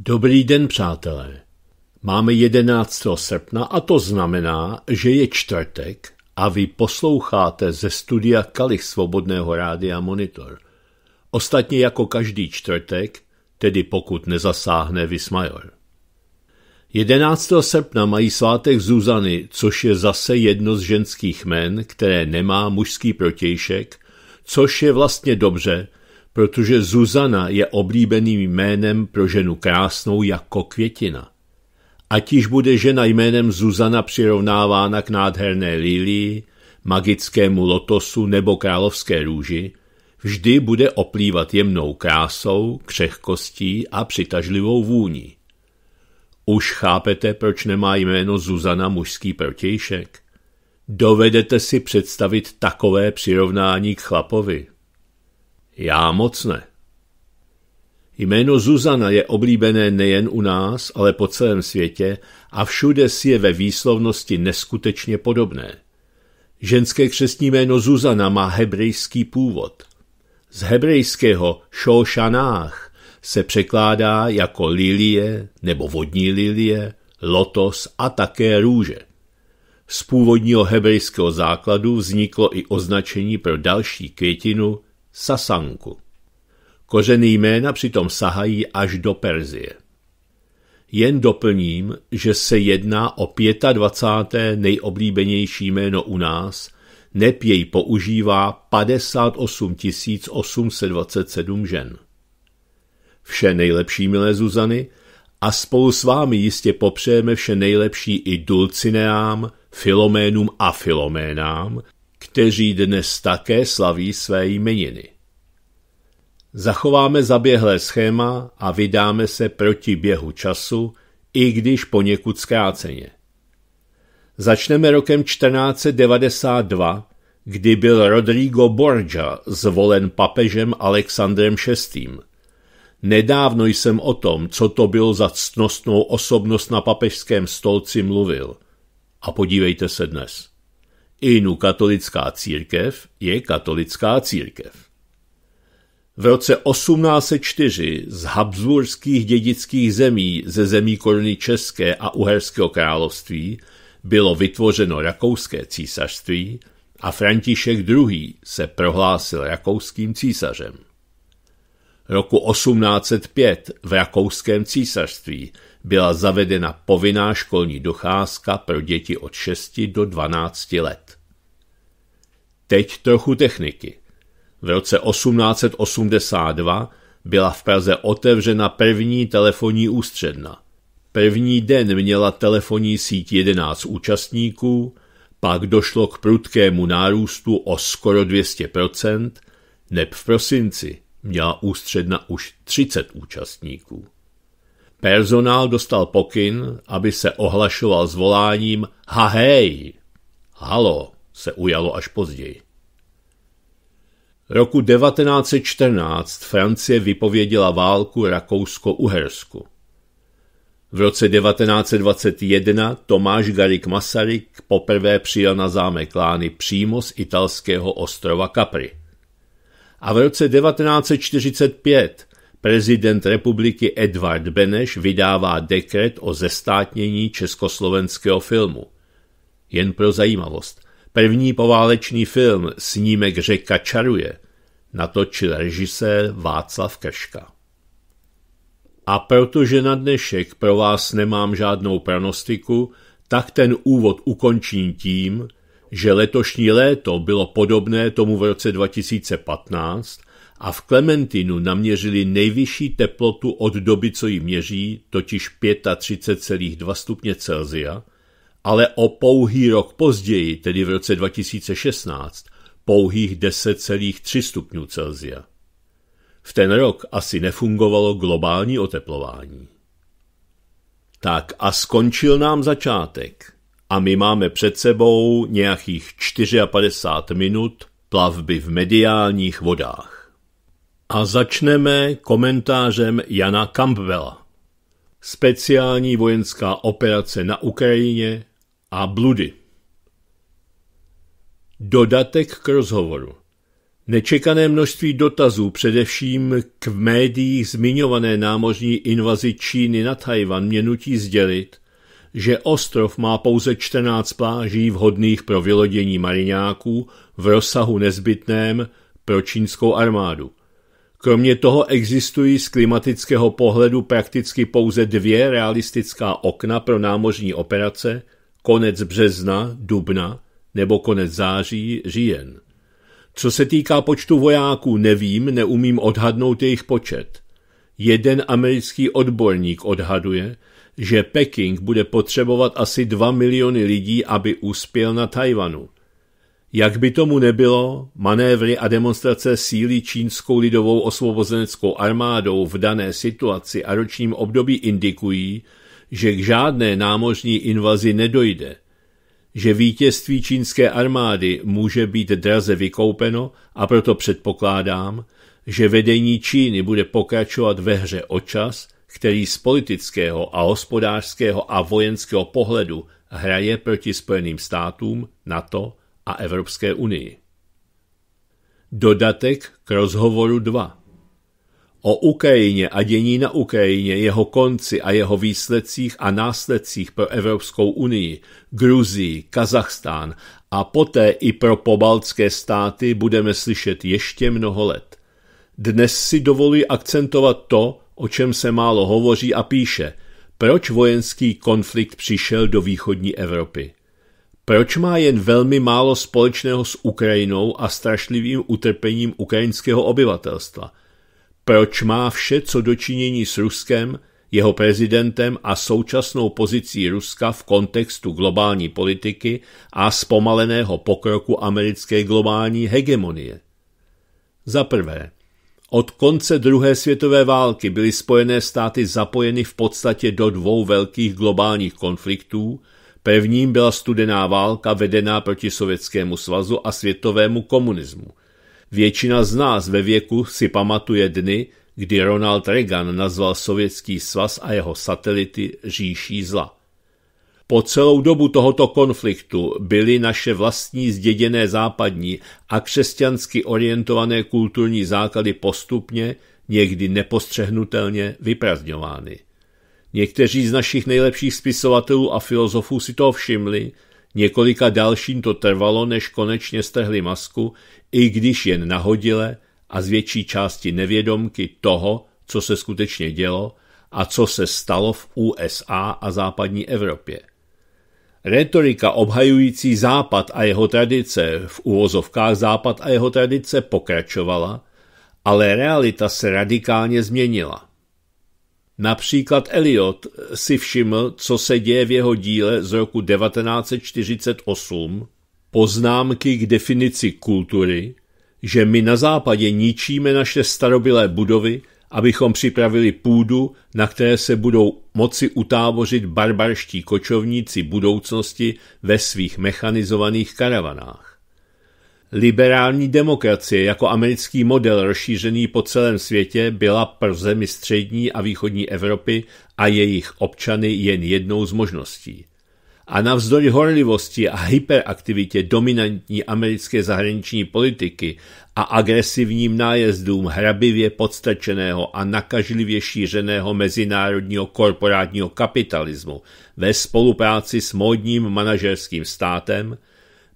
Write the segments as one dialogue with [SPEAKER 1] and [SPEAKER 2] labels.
[SPEAKER 1] Dobrý den, přátelé. Máme 11. srpna a to znamená, že je čtvrtek a vy posloucháte ze studia Kalich Svobodného rádia Monitor. Ostatně jako každý čtvrtek, tedy pokud nezasáhne Vismajor. 11. srpna mají svátek Zuzany, což je zase jedno z ženských men, které nemá mužský protějšek, což je vlastně dobře, protože Zuzana je oblíbeným jménem pro ženu krásnou jako květina. Ať již bude žena jménem Zuzana přirovnávána k nádherné lílii, magickému lotosu nebo královské růži, vždy bude oplývat jemnou krásou, křehkostí a přitažlivou vůní. Už chápete, proč nemá jméno Zuzana mužský protějšek? Dovedete si představit takové přirovnání k chlapovi, já moc ne. Jméno Zuzana je oblíbené nejen u nás, ale po celém světě a všude si je ve výslovnosti neskutečně podobné. Ženské křesní jméno Zuzana má hebrejský původ. Z hebrejského Šošanách se překládá jako lilie nebo vodní lilie, lotos a také růže. Z původního hebrejského základu vzniklo i označení pro další květinu Sasanku. Kořeny jména přitom sahají až do Perzie. Jen doplním, že se jedná o 25. nejoblíbenější jméno u nás, nep jej používá 58 827 žen. Vše nejlepší, milé Zuzany, a spolu s vámi jistě popřejeme vše nejlepší i Dulcineám, Filoménům a Filoménám, kteří dnes také slaví své jmeniny. Zachováme zaběhlé schéma a vydáme se proti běhu času, i když poněkud zkráceně. Začneme rokem 1492, kdy byl Rodrigo Borgia zvolen papežem Alexandrem VI. Nedávno jsem o tom, co to bylo za ctnostnou osobnost na papežském stolci mluvil. A podívejte se dnes. Inu katolická církev je katolická církev. V roce 1804 z habsburských dědických zemí ze zemí koruny České a Uherského království bylo vytvořeno rakouské císařství a František II. se prohlásil rakouským císařem. Roku 1805 v rakouském císařství byla zavedena povinná školní docházka pro děti od 6 do 12 let. Teď trochu techniky. V roce 1882 byla v Praze otevřena první telefonní ústředna. První den měla telefonní síť 11 účastníků, pak došlo k prudkému nárůstu o skoro 200%, neb v prosinci měla ústředna už 30 účastníků. Personál dostal pokyn, aby se ohlašoval s voláním hej! Halo! se ujalo až později. Roku 1914 Francie vypověděla válku Rakousko-Uhersku. V roce 1921 Tomáš Garik Masaryk poprvé přijel na zámek Lány přímo z italského ostrova Capri. A v roce 1945 prezident republiky Edvard Beneš vydává dekret o zestátnění československého filmu. Jen pro zajímavost. První poválečný film Snímek řeka čaruje natočil režisér Václav Kaška. A protože na dnešek pro vás nemám žádnou pronostiku, tak ten úvod ukončím tím, že letošní léto bylo podobné tomu v roce 2015 a v Klementinu naměřili nejvyšší teplotu od doby, co ji měří, totiž 35,2 stupně Celsia, ale o pouhý rok později, tedy v roce 2016, pouhých 10,3 stupňů Celsia. V ten rok asi nefungovalo globální oteplování. Tak a skončil nám začátek. A my máme před sebou nějakých 54 minut plavby v mediálních vodách. A začneme komentářem Jana Campbella. Speciální vojenská operace na Ukrajině a bludy. Dodatek k rozhovoru. Nečekané množství dotazů, především k v médiích zmiňované námořní invazi Číny na Tajvan, mě nutí sdělit, že ostrov má pouze 14 pláží vhodných pro vylodění mariňáků v rozsahu nezbytném pro čínskou armádu. Kromě toho existují z klimatického pohledu prakticky pouze dvě realistická okna pro námořní operace – konec března, dubna nebo konec září, říjen. Co se týká počtu vojáků, nevím, neumím odhadnout jejich počet. Jeden americký odborník odhaduje, že Peking bude potřebovat asi 2 miliony lidí, aby uspěl na Tajvanu. Jak by tomu nebylo, manévry a demonstrace síly čínskou lidovou osvobozeneckou armádou v dané situaci a ročním období indikují, že k žádné námořní invazi nedojde, že vítězství čínské armády může být draze vykoupeno a proto předpokládám, že vedení Číny bude pokračovat ve hře o čas, který z politického a hospodářského a vojenského pohledu hraje proti Spojeným státům, NATO a Evropské unii. Dodatek k rozhovoru 2 O Ukrajině a dění na Ukrajině, jeho konci a jeho výsledcích a následcích pro Evropskou unii, Gruzii, Kazachstán a poté i pro pobaltské státy budeme slyšet ještě mnoho let. Dnes si dovoluji akcentovat to, o čem se málo hovoří a píše, proč vojenský konflikt přišel do východní Evropy. Proč má jen velmi málo společného s Ukrajinou a strašlivým utrpením ukrajinského obyvatelstva – proč má vše, co dočinění s Ruskem, jeho prezidentem a současnou pozicí Ruska v kontextu globální politiky a zpomaleného pokroku americké globální hegemonie. Za prvé, od konce druhé světové války byly Spojené státy zapojeny v podstatě do dvou velkých globálních konfliktů. Prvním byla studená válka vedená proti Sovětskému svazu a světovému komunismu – Většina z nás ve věku si pamatuje dny, kdy Ronald Reagan nazval Sovětský svaz a jeho satelity říší zla. Po celou dobu tohoto konfliktu byly naše vlastní zděděné západní a křesťansky orientované kulturní základy postupně, někdy nepostřehnutelně vyprazdňovány. Někteří z našich nejlepších spisovatelů a filozofů si to všimli Několika dalším to trvalo, než konečně strhli masku, i když jen nahodile a z větší části nevědomky toho, co se skutečně dělo a co se stalo v USA a západní Evropě. Retorika obhajující Západ a jeho tradice, v uvozovkách Západ a jeho tradice, pokračovala, ale realita se radikálně změnila. Například Eliot si všiml, co se děje v jeho díle z roku 1948, poznámky k definici kultury, že my na západě ničíme naše starobylé budovy, abychom připravili půdu, na které se budou moci utábořit barbarští kočovníci budoucnosti ve svých mechanizovaných karavanách. Liberální demokracie jako americký model rozšířený po celém světě byla pro zemi střední a východní Evropy a jejich občany jen jednou z možností. A navzdory horlivosti a hyperaktivitě dominantní americké zahraniční politiky a agresivním nájezdům hrabivě podstačeného a nakažlivě šířeného mezinárodního korporátního kapitalismu ve spolupráci s módním manažerským státem,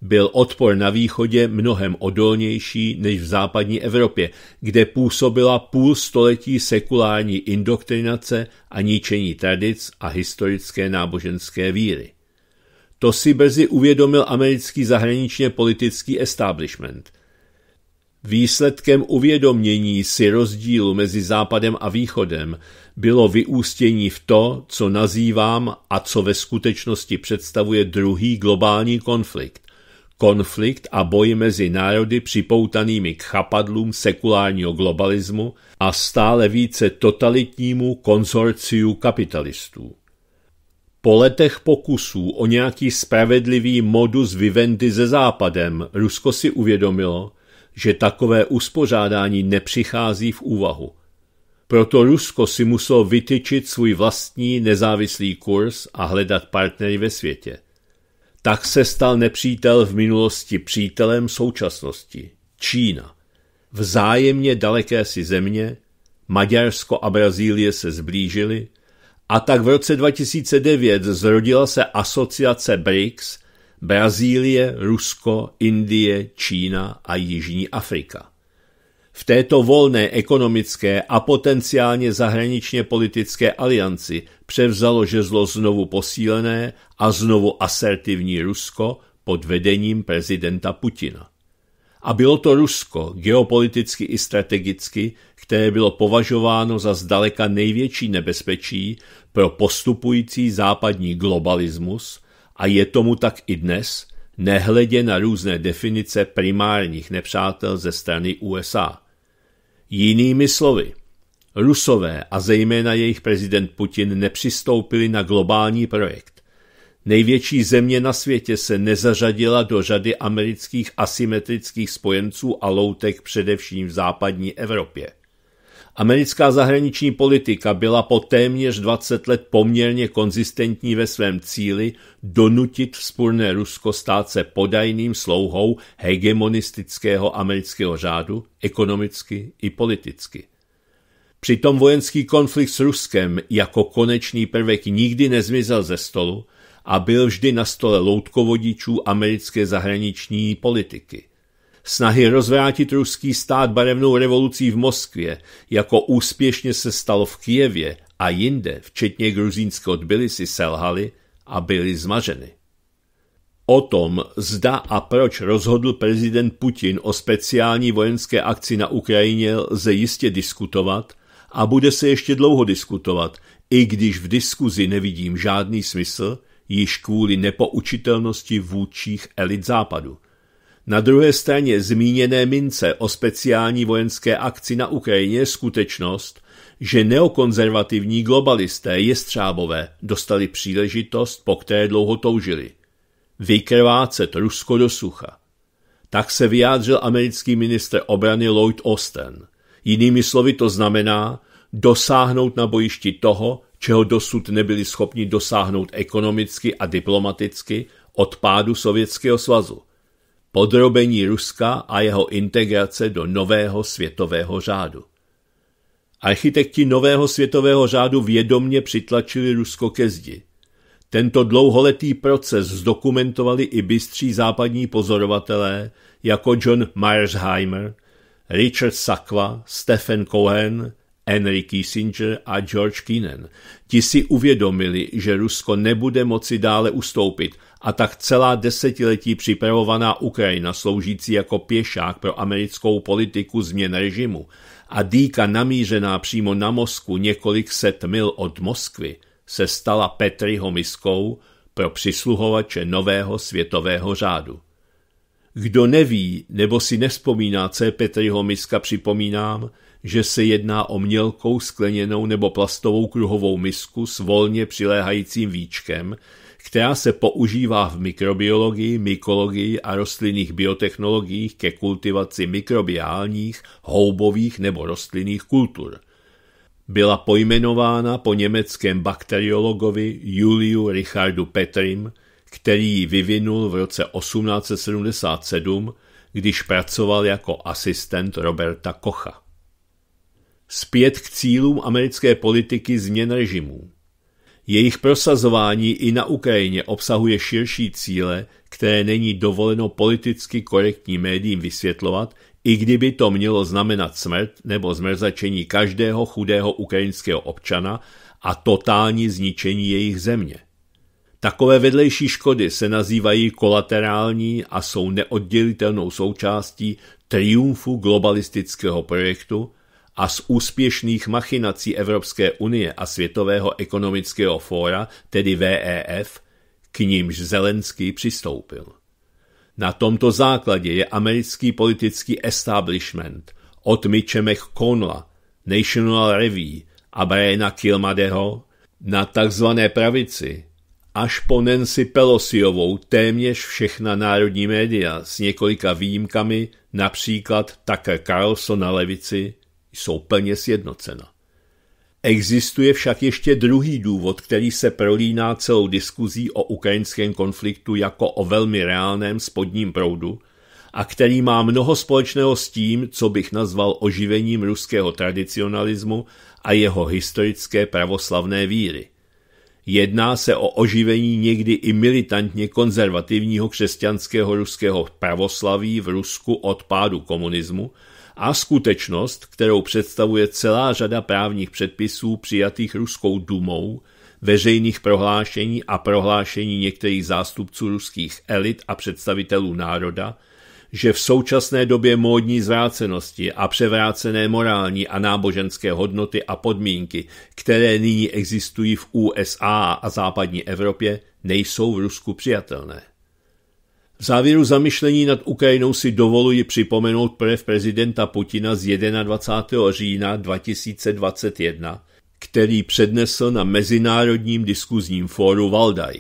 [SPEAKER 1] byl odpor na východě mnohem odolnější než v západní Evropě, kde působila půl století sekulární indoktrinace a ničení tradic a historické náboženské víry. To si brzy uvědomil americký zahraničně politický establishment. Výsledkem uvědomění si rozdílu mezi Západem a Východem bylo vyústění v to, co nazývám a co ve skutečnosti představuje druhý globální konflikt konflikt a boj mezi národy připoutanými k chapadlům sekulárního globalismu a stále více totalitnímu konzorciu kapitalistů. Po letech pokusů o nějaký spravedlivý modus vivendi se západem Rusko si uvědomilo, že takové uspořádání nepřichází v úvahu. Proto Rusko si muselo vytyčit svůj vlastní nezávislý kurz a hledat partnery ve světě – tak se stal nepřítel v minulosti přítelem současnosti. Čína. Vzájemně daleké si země, Maďarsko a Brazílie se zblížily a tak v roce 2009 zrodila se asociace BRICS, Brazílie, Rusko, Indie, Čína a Jižní Afrika. V této volné ekonomické a potenciálně zahraničně politické alianci převzalo žezlo znovu posílené a znovu asertivní Rusko pod vedením prezidenta Putina. A bylo to Rusko, geopoliticky i strategicky, které bylo považováno za zdaleka největší nebezpečí pro postupující západní globalismus a je tomu tak i dnes, nehledě na různé definice primárních nepřátel ze strany USA. Jinými slovy, Rusové a zejména jejich prezident Putin nepřistoupili na globální projekt. Největší země na světě se nezařadila do řady amerických asymetrických spojenců a loutek především v západní Evropě. Americká zahraniční politika byla po téměř 20 let poměrně konzistentní ve svém cíli donutit vzpůrné Rusko stát se podajným slouhou hegemonistického amerického řádu ekonomicky i politicky. Přitom vojenský konflikt s Ruskem jako konečný prvek nikdy nezmizel ze stolu a byl vždy na stole loutkovodičů americké zahraniční politiky – snahy rozvrátit ruský stát barevnou revolucí v Moskvě, jako úspěšně se stalo v Kijevě a jinde, včetně gruzínského Tbilisi, selhaly a byly zmařeny. O tom, zda a proč rozhodl prezident Putin o speciální vojenské akci na Ukrajině, lze jistě diskutovat a bude se ještě dlouho diskutovat, i když v diskuzi nevidím žádný smysl, již kvůli nepoučitelnosti vůčích elit západu – na druhé straně zmíněné mince o speciální vojenské akci na Ukrajině je skutečnost, že neokonzervativní globalisté jestřábové dostali příležitost, po které dlouho toužili. Vykrvácet Rusko do sucha. Tak se vyjádřil americký ministr obrany Lloyd Austin. Jinými slovy to znamená dosáhnout na bojišti toho, čeho dosud nebyli schopni dosáhnout ekonomicky a diplomaticky od pádu Sovětského svazu – podrobení Ruska a jeho integrace do nového světového řádu. Architekti nového světového řádu vědomně přitlačili Rusko ke zdi. Tento dlouholetý proces zdokumentovali i bystří západní pozorovatelé jako John Myersheimer, Richard Sakwa, Stephen Cohen, Henry Kissinger a George Keenan. Ti si uvědomili, že Rusko nebude moci dále ustoupit a tak celá desetiletí připravovaná Ukrajina sloužící jako pěšák pro americkou politiku změn režimu a dýka namířená přímo na Moskvu několik set mil od Moskvy se stala Petriho miskou pro přisluhovače nového světového řádu. Kdo neví nebo si nespomíná, co je Petriho miska, připomínám, že se jedná o mělkou skleněnou nebo plastovou kruhovou misku s volně přiléhajícím víčkem, která se používá v mikrobiologii, mykologii a rostlinných biotechnologiích ke kultivaci mikrobiálních, houbových nebo rostlinných kultur. Byla pojmenována po německém bakteriologovi Juliu Richardu Petrim, který ji vyvinul v roce 1877, když pracoval jako asistent Roberta Kocha zpět k cílům americké politiky změn režimů. Jejich prosazování i na Ukrajině obsahuje širší cíle, které není dovoleno politicky korektním médiím vysvětlovat, i kdyby to mělo znamenat smrt nebo zmrzačení každého chudého ukrajinského občana a totální zničení jejich země. Takové vedlejší škody se nazývají kolaterální a jsou neoddělitelnou součástí triumfu globalistického projektu, a z úspěšných machinací Evropské unie a Světového ekonomického fóra, tedy VEF, k nímž Zelenský přistoupil. Na tomto základě je americký politický establishment od Mitchemech Conla, National Review a Briana Kilmadeho na tzv. pravici až po Nancy Pelosiovou téměř všechna národní média s několika výjimkami, například Tucker Carlson na levici, jsou plně sjednocena. Existuje však ještě druhý důvod, který se prolíná celou diskuzí o ukrajinském konfliktu jako o velmi reálném spodním proudu a který má mnoho společného s tím, co bych nazval oživením ruského tradicionalismu a jeho historické pravoslavné víry. Jedná se o oživení někdy i militantně konzervativního křesťanského ruského pravoslaví v Rusku od pádu komunismu – a skutečnost, kterou představuje celá řada právních předpisů přijatých Ruskou dumou, veřejných prohlášení a prohlášení některých zástupců ruských elit a představitelů národa, že v současné době módní zvrácenosti a převrácené morální a náboženské hodnoty a podmínky, které nyní existují v USA a západní Evropě, nejsou v Rusku přijatelné. V závěru zamyšlení nad Ukrajinou si dovoluji připomenout prv prezidenta Putina z 21. října 2021, který přednesl na Mezinárodním diskuzním fóru Valdaj.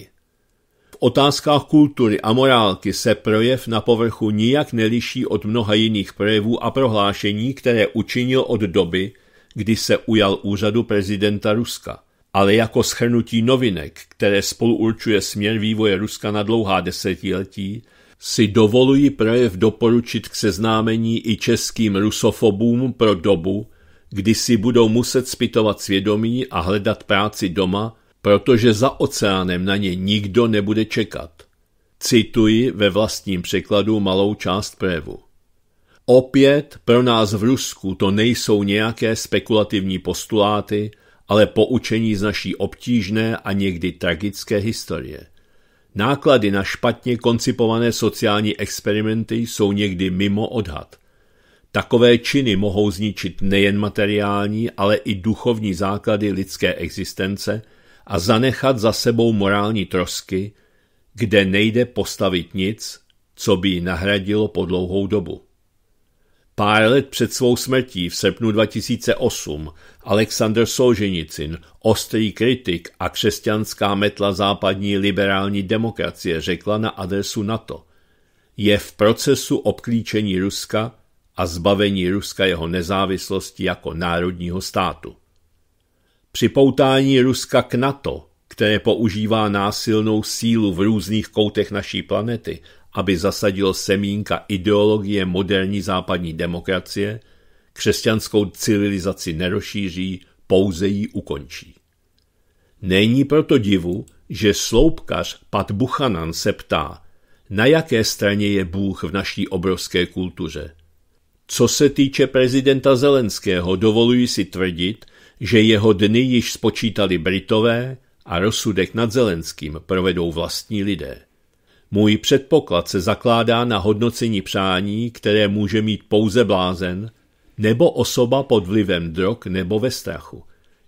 [SPEAKER 1] V otázkách kultury a morálky se projev na povrchu nijak neliší od mnoha jiných projevů a prohlášení, které učinil od doby, kdy se ujal úřadu prezidenta Ruska – ale jako schrnutí novinek, které spolu určuje směr vývoje Ruska na dlouhá desetiletí, si dovoluji projev doporučit k seznámení i českým rusofobům pro dobu, kdy si budou muset spytovat svědomí a hledat práci doma, protože za oceánem na ně nikdo nebude čekat. Cituji ve vlastním překladu malou část projevu. Opět pro nás v Rusku to nejsou nějaké spekulativní postuláty, ale poučení z naší obtížné a někdy tragické historie. Náklady na špatně koncipované sociální experimenty jsou někdy mimo odhad. Takové činy mohou zničit nejen materiální, ale i duchovní základy lidské existence a zanechat za sebou morální trosky, kde nejde postavit nic, co by ji nahradilo po dlouhou dobu. Pár let před svou smrtí v srpnu 2008 Alexander Solženicin, ostrý kritik a křesťanská metla západní liberální demokracie řekla na adresu NATO. Je v procesu obklíčení Ruska a zbavení Ruska jeho nezávislosti jako národního státu. Připoutání Ruska k NATO, které používá násilnou sílu v různých koutech naší planety aby zasadil semínka ideologie moderní západní demokracie, křesťanskou civilizaci nerošíří, pouze ji ukončí. Není proto divu, že sloupkař Pat Buchanan se ptá, na jaké straně je Bůh v naší obrovské kultuře. Co se týče prezidenta Zelenského, dovoluji si tvrdit, že jeho dny již spočítali Britové a rozsudek nad Zelenským provedou vlastní lidé. Můj předpoklad se zakládá na hodnocení přání, které může mít pouze blázen, nebo osoba pod vlivem drog nebo ve strachu.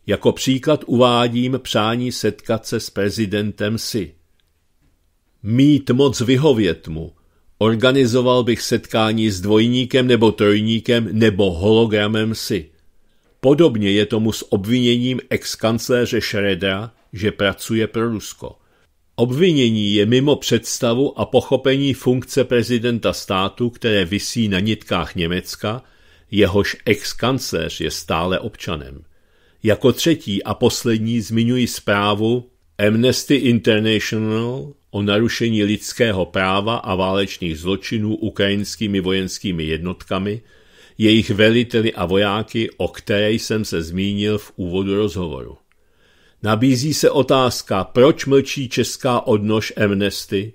[SPEAKER 1] Jako příklad uvádím přání setkat se s prezidentem si. Mít moc vyhovět mu. Organizoval bych setkání s dvojníkem nebo trojníkem nebo hologramem si. Podobně je tomu s obviněním ex-kancléře Schrödera, že pracuje pro Rusko. Obvinění je mimo představu a pochopení funkce prezidenta státu, které visí na nitkách Německa, jehož ex-kancléř je stále občanem. Jako třetí a poslední zmiňuji zprávu Amnesty International o narušení lidského práva a válečných zločinů ukrajinskými vojenskými jednotkami, jejich veliteli a vojáky, o které jsem se zmínil v úvodu rozhovoru. Nabízí se otázka, proč mlčí česká odnož Amnesty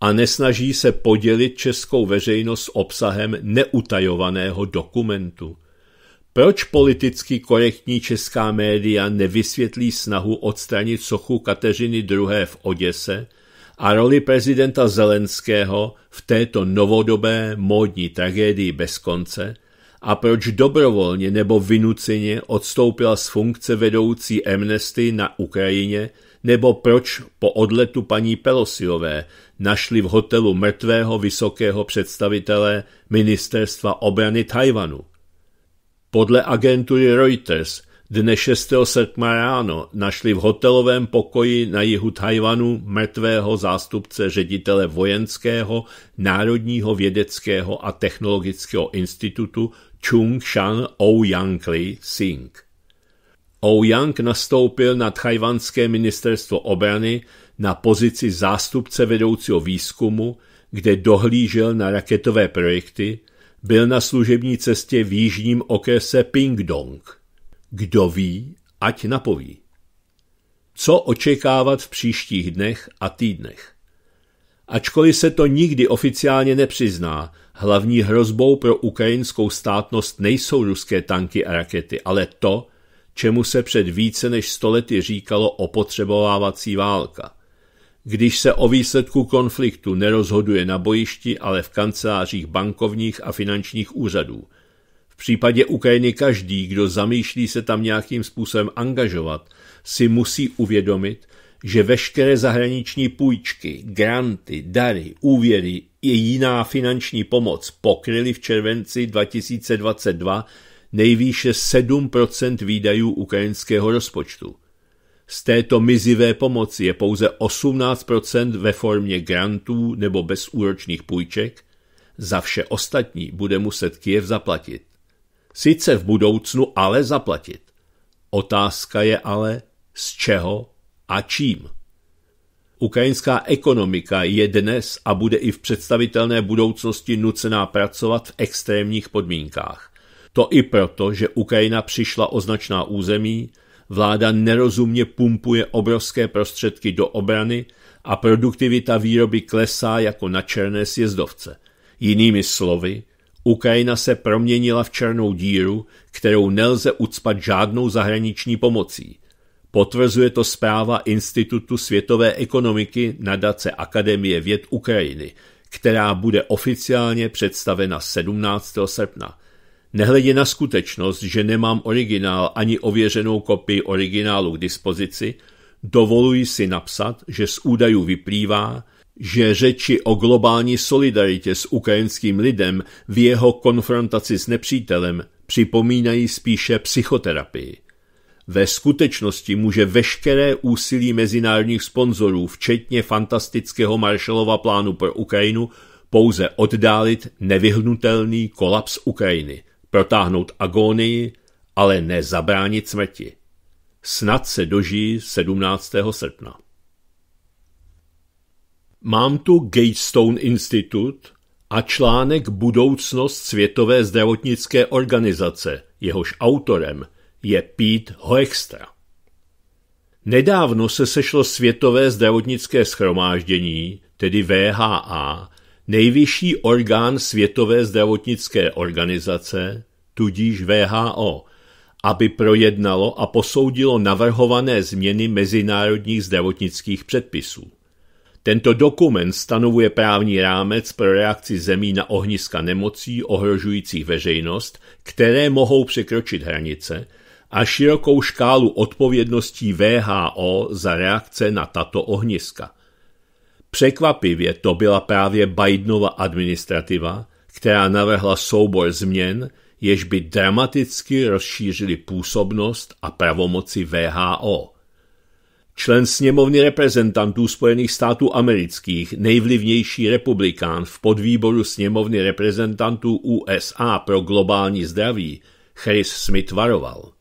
[SPEAKER 1] a nesnaží se podělit českou veřejnost s obsahem neutajovaného dokumentu. Proč politicky korektní česká média nevysvětlí snahu odstranit sochu Kateřiny II. v Oděse a roli prezidenta Zelenského v této novodobé módní tragédii bez konce – a proč dobrovolně nebo vynuceně odstoupila z funkce vedoucí Amnesty na Ukrajině, nebo proč po odletu paní Pelosiové našli v hotelu mrtvého vysokého představitele ministerstva obrany Tajvanu. Podle agentury Reuters dne 6. srpna ráno našli v hotelovém pokoji na jihu Tajvanu mrtvého zástupce ředitele Vojenského národního vědeckého a technologického institutu Chung Shan Ouyangli Singh. Ouyang nastoupil na Tchajvanské ministerstvo obrany na pozici zástupce vedoucího výzkumu, kde dohlížel na raketové projekty, byl na služební cestě v jižním okrese Pingdong. Kdo ví, ať napoví. Co očekávat v příštích dnech a týdnech? Ačkoliv se to nikdy oficiálně nepřizná, Hlavní hrozbou pro ukrajinskou státnost nejsou ruské tanky a rakety, ale to, čemu se před více než stolety říkalo opotřebovávací válka. Když se o výsledku konfliktu nerozhoduje na bojišti, ale v kancelářích bankovních a finančních úřadů. V případě Ukrajiny každý, kdo zamýšlí se tam nějakým způsobem angažovat, si musí uvědomit, že veškeré zahraniční půjčky, granty, dary, úvěry i jiná finanční pomoc pokryly v červenci 2022 nejvýše 7 výdajů ukrajinského rozpočtu. Z této mizivé pomoci je pouze 18 ve formě grantů nebo bezúročných půjček, za vše ostatní bude muset Kiev zaplatit. Sice v budoucnu ale zaplatit. Otázka je ale, z čeho a čím. Ukrajinská ekonomika je dnes a bude i v představitelné budoucnosti nucená pracovat v extrémních podmínkách. To i proto, že Ukrajina přišla o značná území, vláda nerozumně pumpuje obrovské prostředky do obrany a produktivita výroby klesá jako na černé sjezdovce. Jinými slovy, Ukrajina se proměnila v černou díru, kterou nelze ucpat žádnou zahraniční pomocí – Potvrzuje to zpráva Institutu světové ekonomiky nadace Akademie věd Ukrajiny, která bude oficiálně představena 17. srpna. Nehledě na skutečnost, že nemám originál ani ověřenou kopii originálu k dispozici, dovoluji si napsat, že z údajů vyplývá, že řeči o globální solidaritě s ukrajinským lidem v jeho konfrontaci s nepřítelem připomínají spíše psychoterapii. Ve skutečnosti může veškeré úsilí mezinárodních sponzorů, včetně fantastického Marshallova plánu pro Ukrajinu, pouze oddálit nevyhnutelný kolaps Ukrajiny, protáhnout agónii, ale ne zabránit smrti. Snad se dožijí 17. srpna. Mám tu Gatestone Institute a článek Budoucnost Světové zdravotnické organizace, jehož autorem je Pete Hoekstra. Nedávno se sešlo Světové zdravotnické schromáždění, tedy VHA, nejvyšší orgán Světové zdravotnické organizace, tudíž VHO, aby projednalo a posoudilo navrhované změny mezinárodních zdravotnických předpisů. Tento dokument stanovuje právní rámec pro reakci zemí na ohniska nemocí ohrožujících veřejnost, které mohou překročit hranice, a širokou škálu odpovědností VHO za reakce na tato ohniska. Překvapivě to byla právě Bidenova administrativa, která navrhla soubor změn, jež by dramaticky rozšířili působnost a pravomoci VHO. Člen sněmovny reprezentantů Spojených států amerických, nejvlivnější republikán v podvýboru sněmovny reprezentantů USA pro globální zdraví, Chris Smith varoval.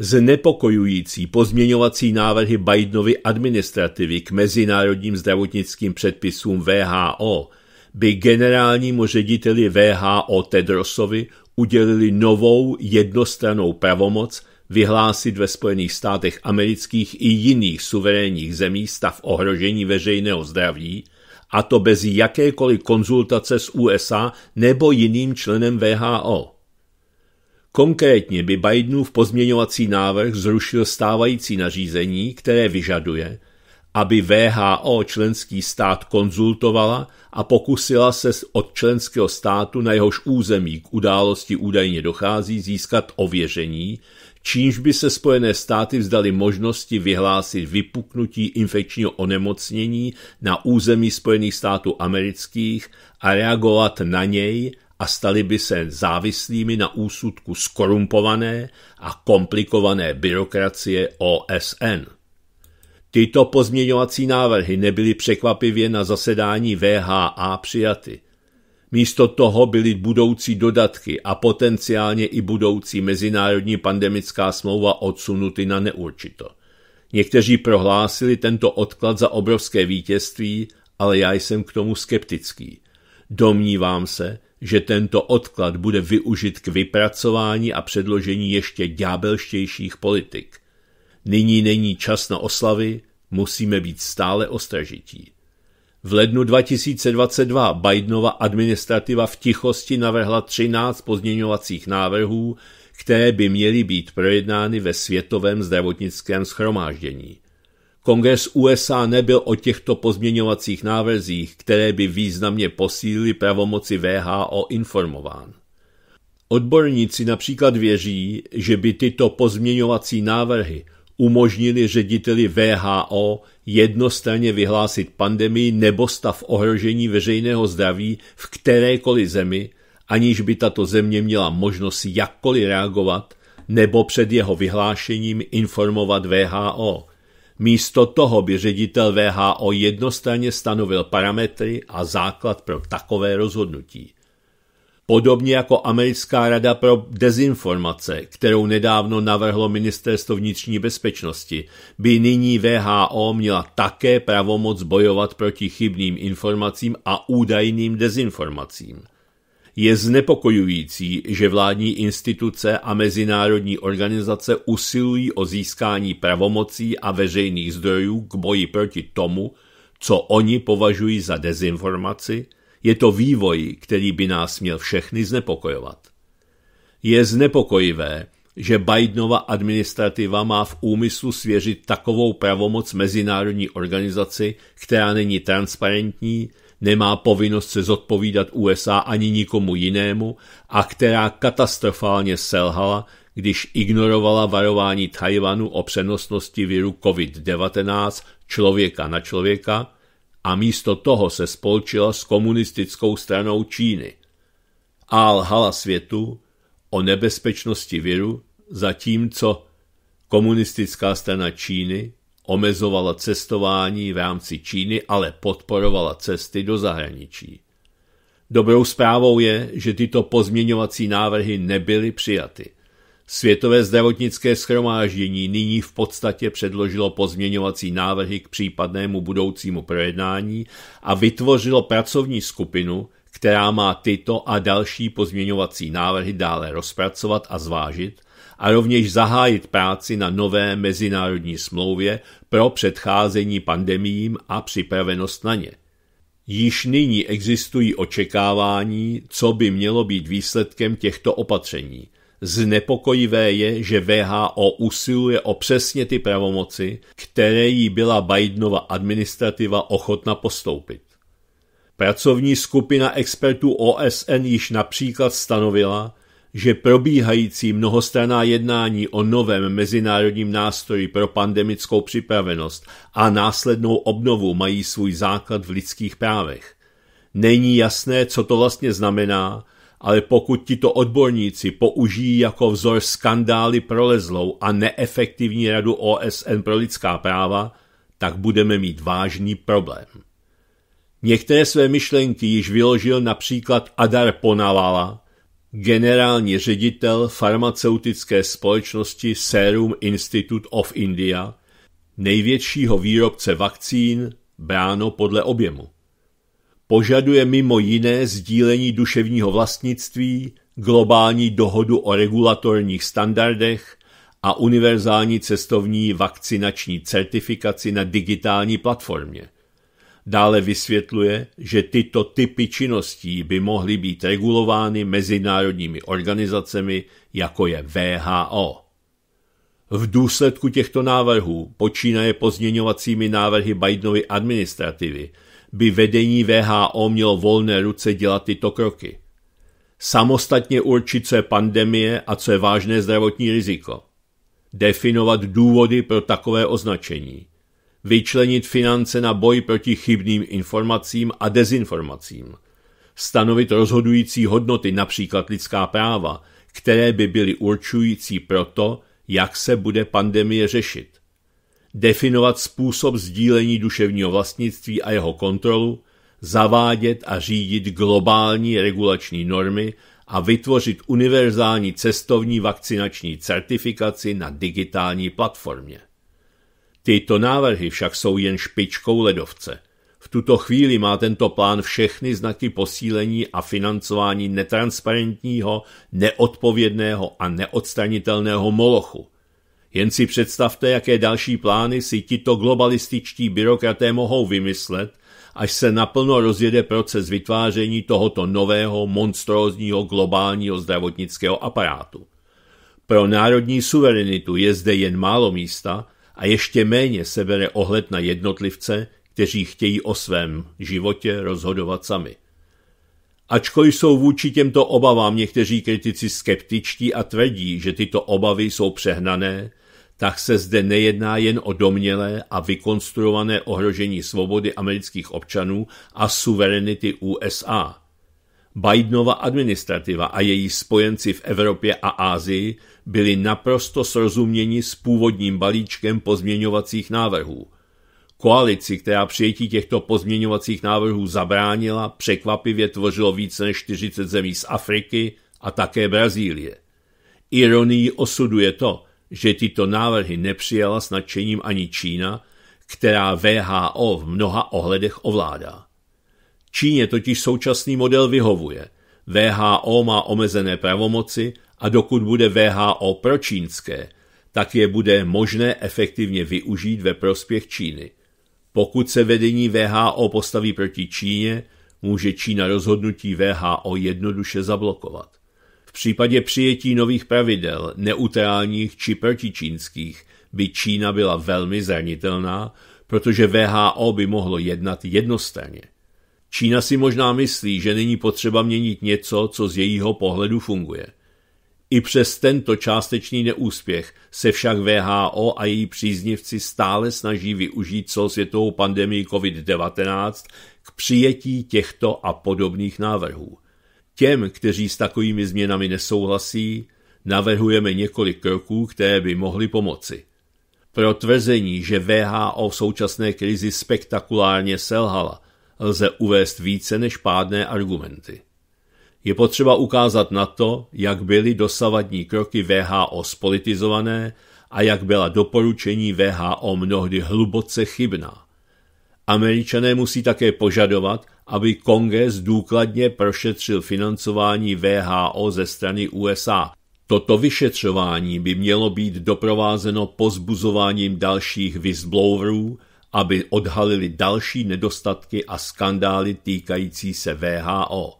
[SPEAKER 1] Znepokojující pozměňovací návrhy Bidenovy administrativy k mezinárodním zdravotnickým předpisům VHO by generálnímu řediteli VHO Tedrosovi udělili novou jednostranou pravomoc vyhlásit ve Spojených státech amerických i jiných suverénních zemí stav ohrožení veřejného zdraví, a to bez jakékoliv konzultace s USA nebo jiným členem VHO. Konkrétně by Bidenův pozměňovací návrh zrušil stávající nařízení, které vyžaduje, aby VHO členský stát konzultovala a pokusila se od členského státu, na jehož území k události údajně dochází, získat ověření, čímž by se Spojené státy vzdali možnosti vyhlásit vypuknutí infekčního onemocnění na území Spojených států amerických a reagovat na něj a stali by se závislými na úsudku skorumpované a komplikované byrokracie OSN. Tyto pozměňovací návrhy nebyly překvapivě na zasedání VHA přijaty. Místo toho byly budoucí dodatky a potenciálně i budoucí mezinárodní pandemická smlouva odsunuty na neurčito. Někteří prohlásili tento odklad za obrovské vítězství, ale já jsem k tomu skeptický. Domnívám se, že tento odklad bude využit k vypracování a předložení ještě ďábelštějších politik. Nyní není čas na oslavy, musíme být stále ostražití. V lednu 2022 Bidenova administrativa v tichosti navrhla 13 pozměňovacích návrhů, které by měly být projednány ve Světovém zdravotnickém schromáždění. Kongres USA nebyl o těchto pozměňovacích návrzích, které by významně posílily pravomoci VHO informován. Odborníci například věří, že by tyto pozměňovací návrhy umožnili řediteli VHO jednostranně vyhlásit pandemii nebo stav ohrožení veřejného zdraví v kterékoliv zemi, aniž by tato země měla možnost jakkoliv reagovat nebo před jeho vyhlášením informovat VHO, Místo toho by ředitel VHO jednostranně stanovil parametry a základ pro takové rozhodnutí. Podobně jako Americká rada pro dezinformace, kterou nedávno navrhlo Ministerstvo vnitřní bezpečnosti, by nyní VHO měla také pravomoc bojovat proti chybným informacím a údajným dezinformacím – je znepokojující, že vládní instituce a mezinárodní organizace usilují o získání pravomocí a veřejných zdrojů k boji proti tomu, co oni považují za dezinformaci, je to vývoj, který by nás měl všechny znepokojovat. Je znepokojivé, že Bidenova administrativa má v úmyslu svěřit takovou pravomoc mezinárodní organizaci, která není transparentní, nemá povinnost se zodpovídat USA ani nikomu jinému a která katastrofálně selhala, když ignorovala varování Tajvanu o přenosnosti viru COVID-19 člověka na člověka a místo toho se spolčila s komunistickou stranou Číny a lhala světu o nebezpečnosti viru, zatímco komunistická strana Číny omezovala cestování v rámci Číny, ale podporovala cesty do zahraničí. Dobrou zprávou je, že tyto pozměňovací návrhy nebyly přijaty. Světové zdravotnické schromáždění nyní v podstatě předložilo pozměňovací návrhy k případnému budoucímu projednání a vytvořilo pracovní skupinu, která má tyto a další pozměňovací návrhy dále rozpracovat a zvážit, a rovněž zahájit práci na nové mezinárodní smlouvě pro předcházení pandemím a připravenost na ně. Již nyní existují očekávání, co by mělo být výsledkem těchto opatření. Znepokojivé je, že VHO usiluje o přesně ty pravomoci, které jí byla Bidenova administrativa ochotna postoupit. Pracovní skupina expertů OSN již například stanovila, že probíhající mnohostranná jednání o novém mezinárodním nástroji pro pandemickou připravenost a následnou obnovu mají svůj základ v lidských právech. Není jasné, co to vlastně znamená, ale pokud tito odborníci použijí jako vzor skandály prolezlou a neefektivní radu OSN pro lidská práva, tak budeme mít vážný problém. Některé své myšlenky již vyložil například Adar Ponavala generální ředitel farmaceutické společnosti Serum Institute of India, největšího výrobce vakcín, bráno podle objemu. Požaduje mimo jiné sdílení duševního vlastnictví, globální dohodu o regulatorních standardech a univerzální cestovní vakcinační certifikaci na digitální platformě – Dále vysvětluje, že tyto typy činností by mohly být regulovány mezinárodními organizacemi, jako je VHO. V důsledku těchto návrhů, počínaje pozměňovacími návrhy Bidenovy administrativy, by vedení VHO mělo volné ruce dělat tyto kroky. Samostatně určit, co je pandemie a co je vážné zdravotní riziko. Definovat důvody pro takové označení – vyčlenit finance na boj proti chybným informacím a dezinformacím, stanovit rozhodující hodnoty, například lidská práva, které by byly určující pro to, jak se bude pandemie řešit, definovat způsob sdílení duševního vlastnictví a jeho kontrolu, zavádět a řídit globální regulační normy a vytvořit univerzální cestovní vakcinační certifikaci na digitální platformě. Tyto návrhy však jsou jen špičkou ledovce. V tuto chvíli má tento plán všechny znaky posílení a financování netransparentního, neodpovědného a neodstranitelného molochu. Jen si představte, jaké další plány si tito globalističtí byrokraté mohou vymyslet, až se naplno rozjede proces vytváření tohoto nového, monstrózního globálního zdravotnického aparátu. Pro národní suverenitu je zde jen málo místa – a ještě méně se bere ohled na jednotlivce, kteří chtějí o svém životě rozhodovat sami. Ačkoliv jsou vůči těmto obavám někteří kritici skeptičtí a tvrdí, že tyto obavy jsou přehnané, tak se zde nejedná jen o domnělé a vykonstruované ohrožení svobody amerických občanů a suverenity USA. Bidenova administrativa a její spojenci v Evropě a Ázii byli naprosto srozuměni s původním balíčkem pozměňovacích návrhů. Koalici, která přijetí těchto pozměňovacích návrhů zabránila, překvapivě tvořilo více než 40 zemí z Afriky a také Brazílie. Ironii osuduje to, že tyto návrhy nepřijala s nadšením ani Čína, která VHO v mnoha ohledech ovládá. Číně totiž současný model vyhovuje. VHO má omezené pravomoci a dokud bude VHO pročínské, tak je bude možné efektivně využít ve prospěch Číny. Pokud se vedení VHO postaví proti Číně, může Čína rozhodnutí VHO jednoduše zablokovat. V případě přijetí nových pravidel, neutrálních či protičínských, by Čína byla velmi zranitelná, protože VHO by mohlo jednat jednostranně. Čína si možná myslí, že není potřeba měnit něco, co z jejího pohledu funguje – i přes tento částečný neúspěch se však VHO a její příznivci stále snaží využít celosvětovou pandemii COVID-19 k přijetí těchto a podobných návrhů. Těm, kteří s takovými změnami nesouhlasí, navrhujeme několik kroků, které by mohly pomoci. Pro tvrzení, že VHO v současné krizi spektakulárně selhala, lze uvést více než pádné argumenty je potřeba ukázat na to, jak byly dosavadní kroky VHO spolitizované a jak byla doporučení VHO mnohdy hluboce chybná. Američané musí také požadovat, aby kongres důkladně prošetřil financování VHO ze strany USA. Toto vyšetřování by mělo být doprovázeno pozbuzováním dalších whistleblowerů, aby odhalili další nedostatky a skandály týkající se VHO.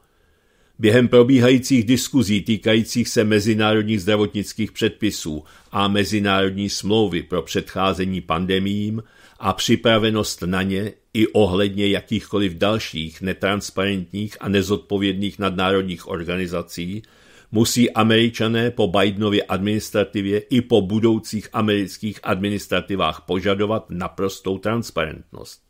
[SPEAKER 1] Během probíhajících diskuzí týkajících se mezinárodních zdravotnických předpisů a mezinárodní smlouvy pro předcházení pandemím a připravenost na ně i ohledně jakýchkoliv dalších netransparentních a nezodpovědných nadnárodních organizací, musí američané po Bidenově administrativě i po budoucích amerických administrativách požadovat naprostou transparentnost.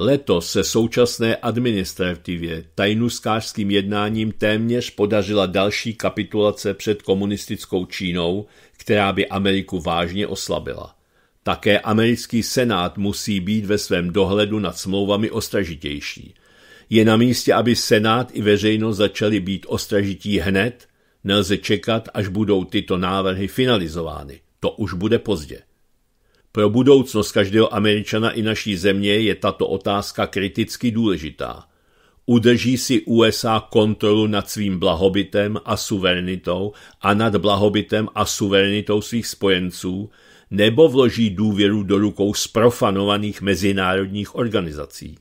[SPEAKER 1] Letos se současné administrativě tajnuskářským jednáním téměř podařila další kapitulace před komunistickou Čínou, která by Ameriku vážně oslabila. Také americký senát musí být ve svém dohledu nad smlouvami ostražitější. Je na místě, aby senát i veřejnost začali být ostražití hned, nelze čekat, až budou tyto návrhy finalizovány. To už bude pozdě. Pro budoucnost každého Američana i naší země je tato otázka kriticky důležitá. Udrží si USA kontrolu nad svým blahobytem a suverenitou a nad blahobytem a suverenitou svých spojenců, nebo vloží důvěru do rukou sprofanovaných mezinárodních organizací.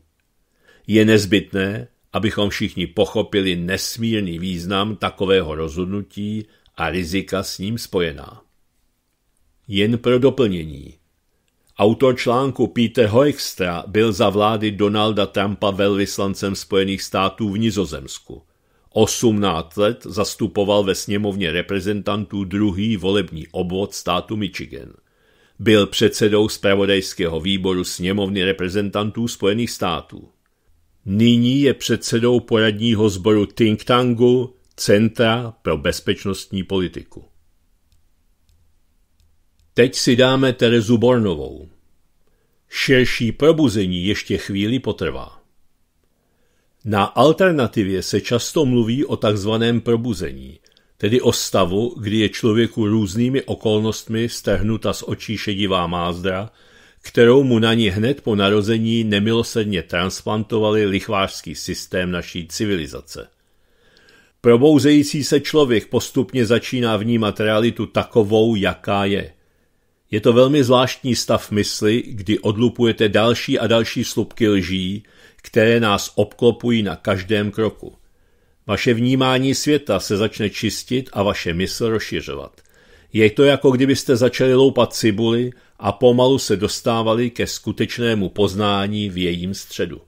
[SPEAKER 1] Je nezbytné, abychom všichni pochopili nesmírný význam takového rozhodnutí a rizika s ním spojená. Jen pro doplnění. Autor článku Peter Hoekstra byl za vlády Donalda Trumpa velvyslancem Spojených států v Nizozemsku. 18 let zastupoval ve sněmovně reprezentantů druhý volební obvod státu Michigan. Byl předsedou zpravodajského výboru sněmovny reprezentantů Spojených států. Nyní je předsedou poradního sboru think tanku Centra pro bezpečnostní politiku. Teď si dáme Terezu Bornovou. Širší probuzení ještě chvíli potrvá. Na alternativě se často mluví o takzvaném probuzení, tedy o stavu, kdy je člověku různými okolnostmi strhnuta z očí šedivá mázdra, kterou mu na ní hned po narození nemilosrdně transplantovali lichvářský systém naší civilizace. Probouzející se člověk postupně začíná vnímat realitu takovou, jaká je. Je to velmi zvláštní stav mysli, kdy odlupujete další a další slupky lží, které nás obklopují na každém kroku. Vaše vnímání světa se začne čistit a vaše mysl rozšiřovat. Je to jako kdybyste začali loupat cibuli a pomalu se dostávali ke skutečnému poznání v jejím středu.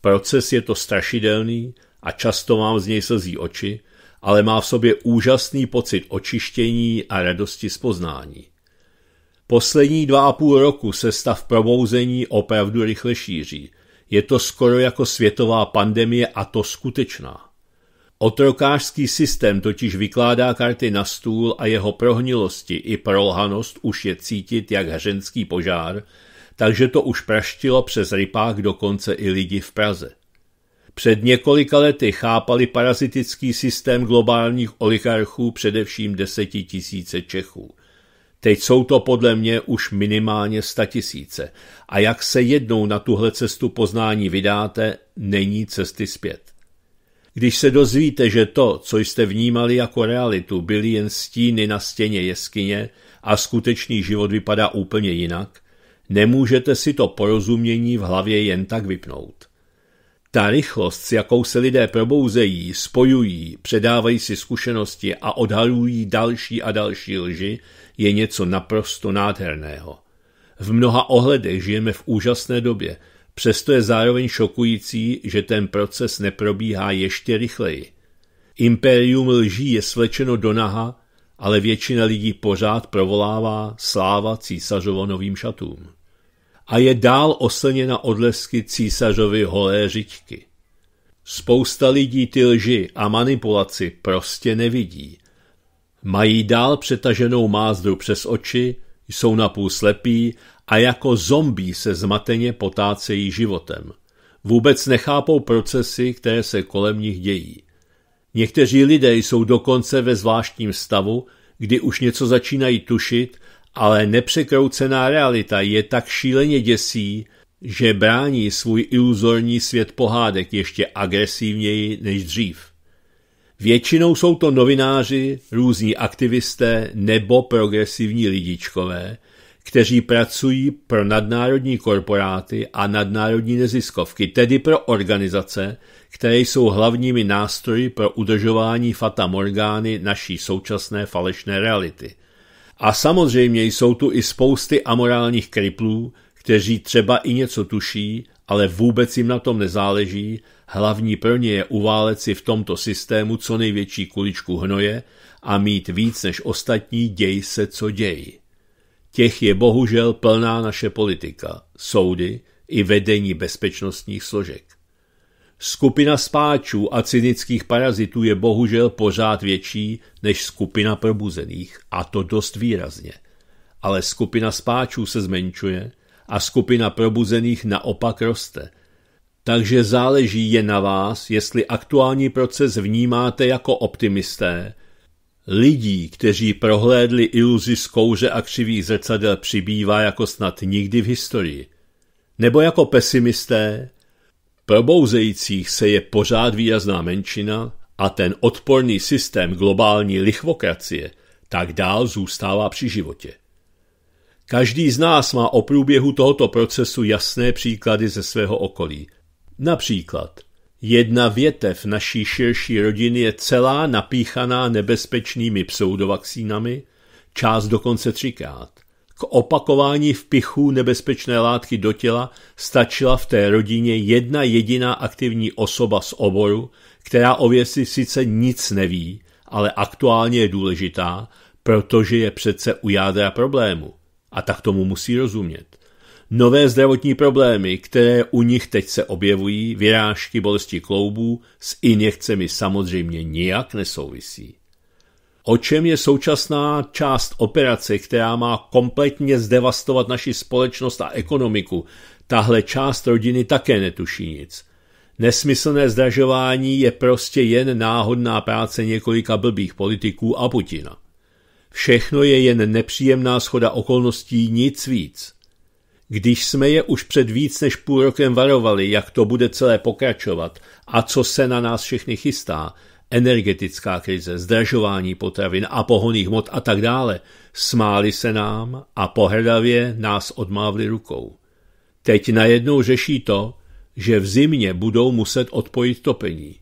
[SPEAKER 1] Proces je to strašidelný a často vám z něj slzí oči, ale má v sobě úžasný pocit očištění a radosti z poznání. Poslední dva a půl roku se stav probouzení opravdu rychle šíří. Je to skoro jako světová pandemie a to skutečná. Otrokářský systém totiž vykládá karty na stůl a jeho prohnilosti i prolhanost už je cítit jak hřenský požár, takže to už praštilo přes rypák dokonce i lidi v Praze. Před několika lety chápali parazitický systém globálních oligarchů především desetitisíce Čechů. Teď jsou to podle mě už minimálně tisíce A jak se jednou na tuhle cestu poznání vydáte, není cesty zpět. Když se dozvíte, že to, co jste vnímali jako realitu, byly jen stíny na stěně jeskyně a skutečný život vypadá úplně jinak, nemůžete si to porozumění v hlavě jen tak vypnout. Ta rychlost, s jakou se lidé probouzejí, spojují, předávají si zkušenosti a odhalují další a další lži, je něco naprosto nádherného. V mnoha ohledech žijeme v úžasné době, přesto je zároveň šokující, že ten proces neprobíhá ještě rychleji. Imperium lží je svlečeno do naha, ale většina lidí pořád provolává sláva císařovo novým šatům. A je dál oslněna odlesky císařovy holé řičky. Spousta lidí ty lži a manipulaci prostě nevidí. Mají dál přetaženou mázdu přes oči, jsou napůl slepí a jako zombí se zmateně potácejí životem. Vůbec nechápou procesy, které se kolem nich dějí. Někteří lidé jsou dokonce ve zvláštním stavu, kdy už něco začínají tušit, ale nepřekroucená realita je tak šíleně děsí, že brání svůj iluzorní svět pohádek ještě agresivněji než dřív. Většinou jsou to novináři, různí aktivisté nebo progresivní lidičkové, kteří pracují pro nadnárodní korporáty a nadnárodní neziskovky, tedy pro organizace, které jsou hlavními nástroji pro udržování fata morgány naší současné falešné reality. A samozřejmě jsou tu i spousty amorálních kriplů, kteří třeba i něco tuší, ale vůbec jim na tom nezáleží Hlavní plně je uválet si v tomto systému co největší kuličku hnoje a mít víc než ostatní děj se co děj. Těch je bohužel plná naše politika, soudy i vedení bezpečnostních složek. Skupina spáčů a cynických parazitů je bohužel pořád větší než skupina probuzených, a to dost výrazně. Ale skupina spáčů se zmenšuje a skupina probuzených naopak roste – takže záleží je na vás, jestli aktuální proces vnímáte jako optimisté. Lidí, kteří prohlédli iluzi z kouře a křivých zrcadel, přibývá jako snad nikdy v historii. Nebo jako pesimisté, probouzejících se je pořád výrazná menšina a ten odporný systém globální lichvokracie tak dál zůstává při životě. Každý z nás má o průběhu tohoto procesu jasné příklady ze svého okolí – Například, jedna větev naší širší rodiny je celá napíchaná nebezpečnými pseudovakcínami, část dokonce třikrát. K opakování vpichů nebezpečné látky do těla stačila v té rodině jedna jediná aktivní osoba z oboru, která o věci sice nic neví, ale aktuálně je důležitá, protože je přece u jádra problému. A tak tomu musí rozumět. Nové zdravotní problémy, které u nich teď se objevují, vyrážky bolesti kloubů, s injekcemi samozřejmě nijak nesouvisí. O čem je současná část operace, která má kompletně zdevastovat naši společnost a ekonomiku, tahle část rodiny také netuší nic. Nesmyslné zdražování je prostě jen náhodná práce několika blbých politiků a Putina. Všechno je jen nepříjemná schoda okolností, nic víc. Když jsme je už před víc než půl rokem varovali, jak to bude celé pokračovat a co se na nás všechny chystá, energetická krize, zdražování potravin a pohoných hmot a tak dále, smáli se nám a pohrdavě nás odmávli rukou. Teď najednou řeší to, že v zimě budou muset odpojit topení.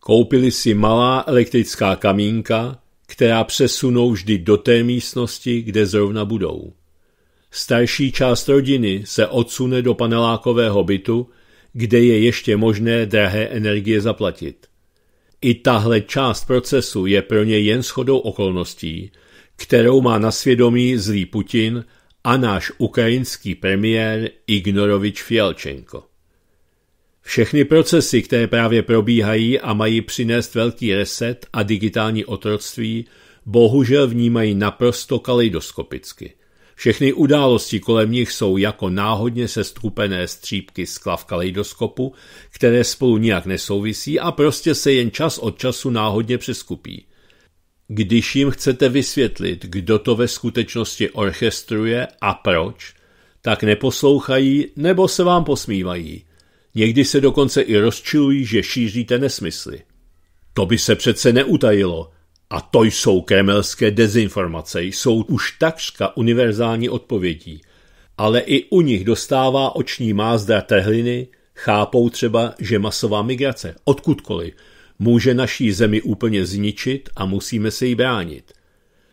[SPEAKER 1] Koupili si malá elektrická kamínka, která přesunou vždy do té místnosti, kde zrovna budou. Starší část rodiny se odsune do panelákového bytu, kde je ještě možné drahé energie zaplatit. I tahle část procesu je pro ně jen shodou okolností, kterou má na svědomí zlý Putin a náš ukrajinský premiér Ignorovič Fialčenko. Všechny procesy, které právě probíhají a mají přinést velký reset a digitální otroctví, bohužel vnímají naprosto kaleidoskopicky. Všechny události kolem nich jsou jako náhodně sestupené střípky skla v kaleidoskopu, které spolu nijak nesouvisí a prostě se jen čas od času náhodně přeskupí. Když jim chcete vysvětlit, kdo to ve skutečnosti orchestruje a proč, tak neposlouchají nebo se vám posmívají. Někdy se dokonce i rozčilují, že šíříte nesmysly. To by se přece neutajilo, a to jsou kremelské dezinformace, jsou už takřka univerzální odpovědí. Ale i u nich dostává oční mázda trhliny, chápou třeba, že masová migrace, odkudkoliv, může naší zemi úplně zničit a musíme se jí bránit.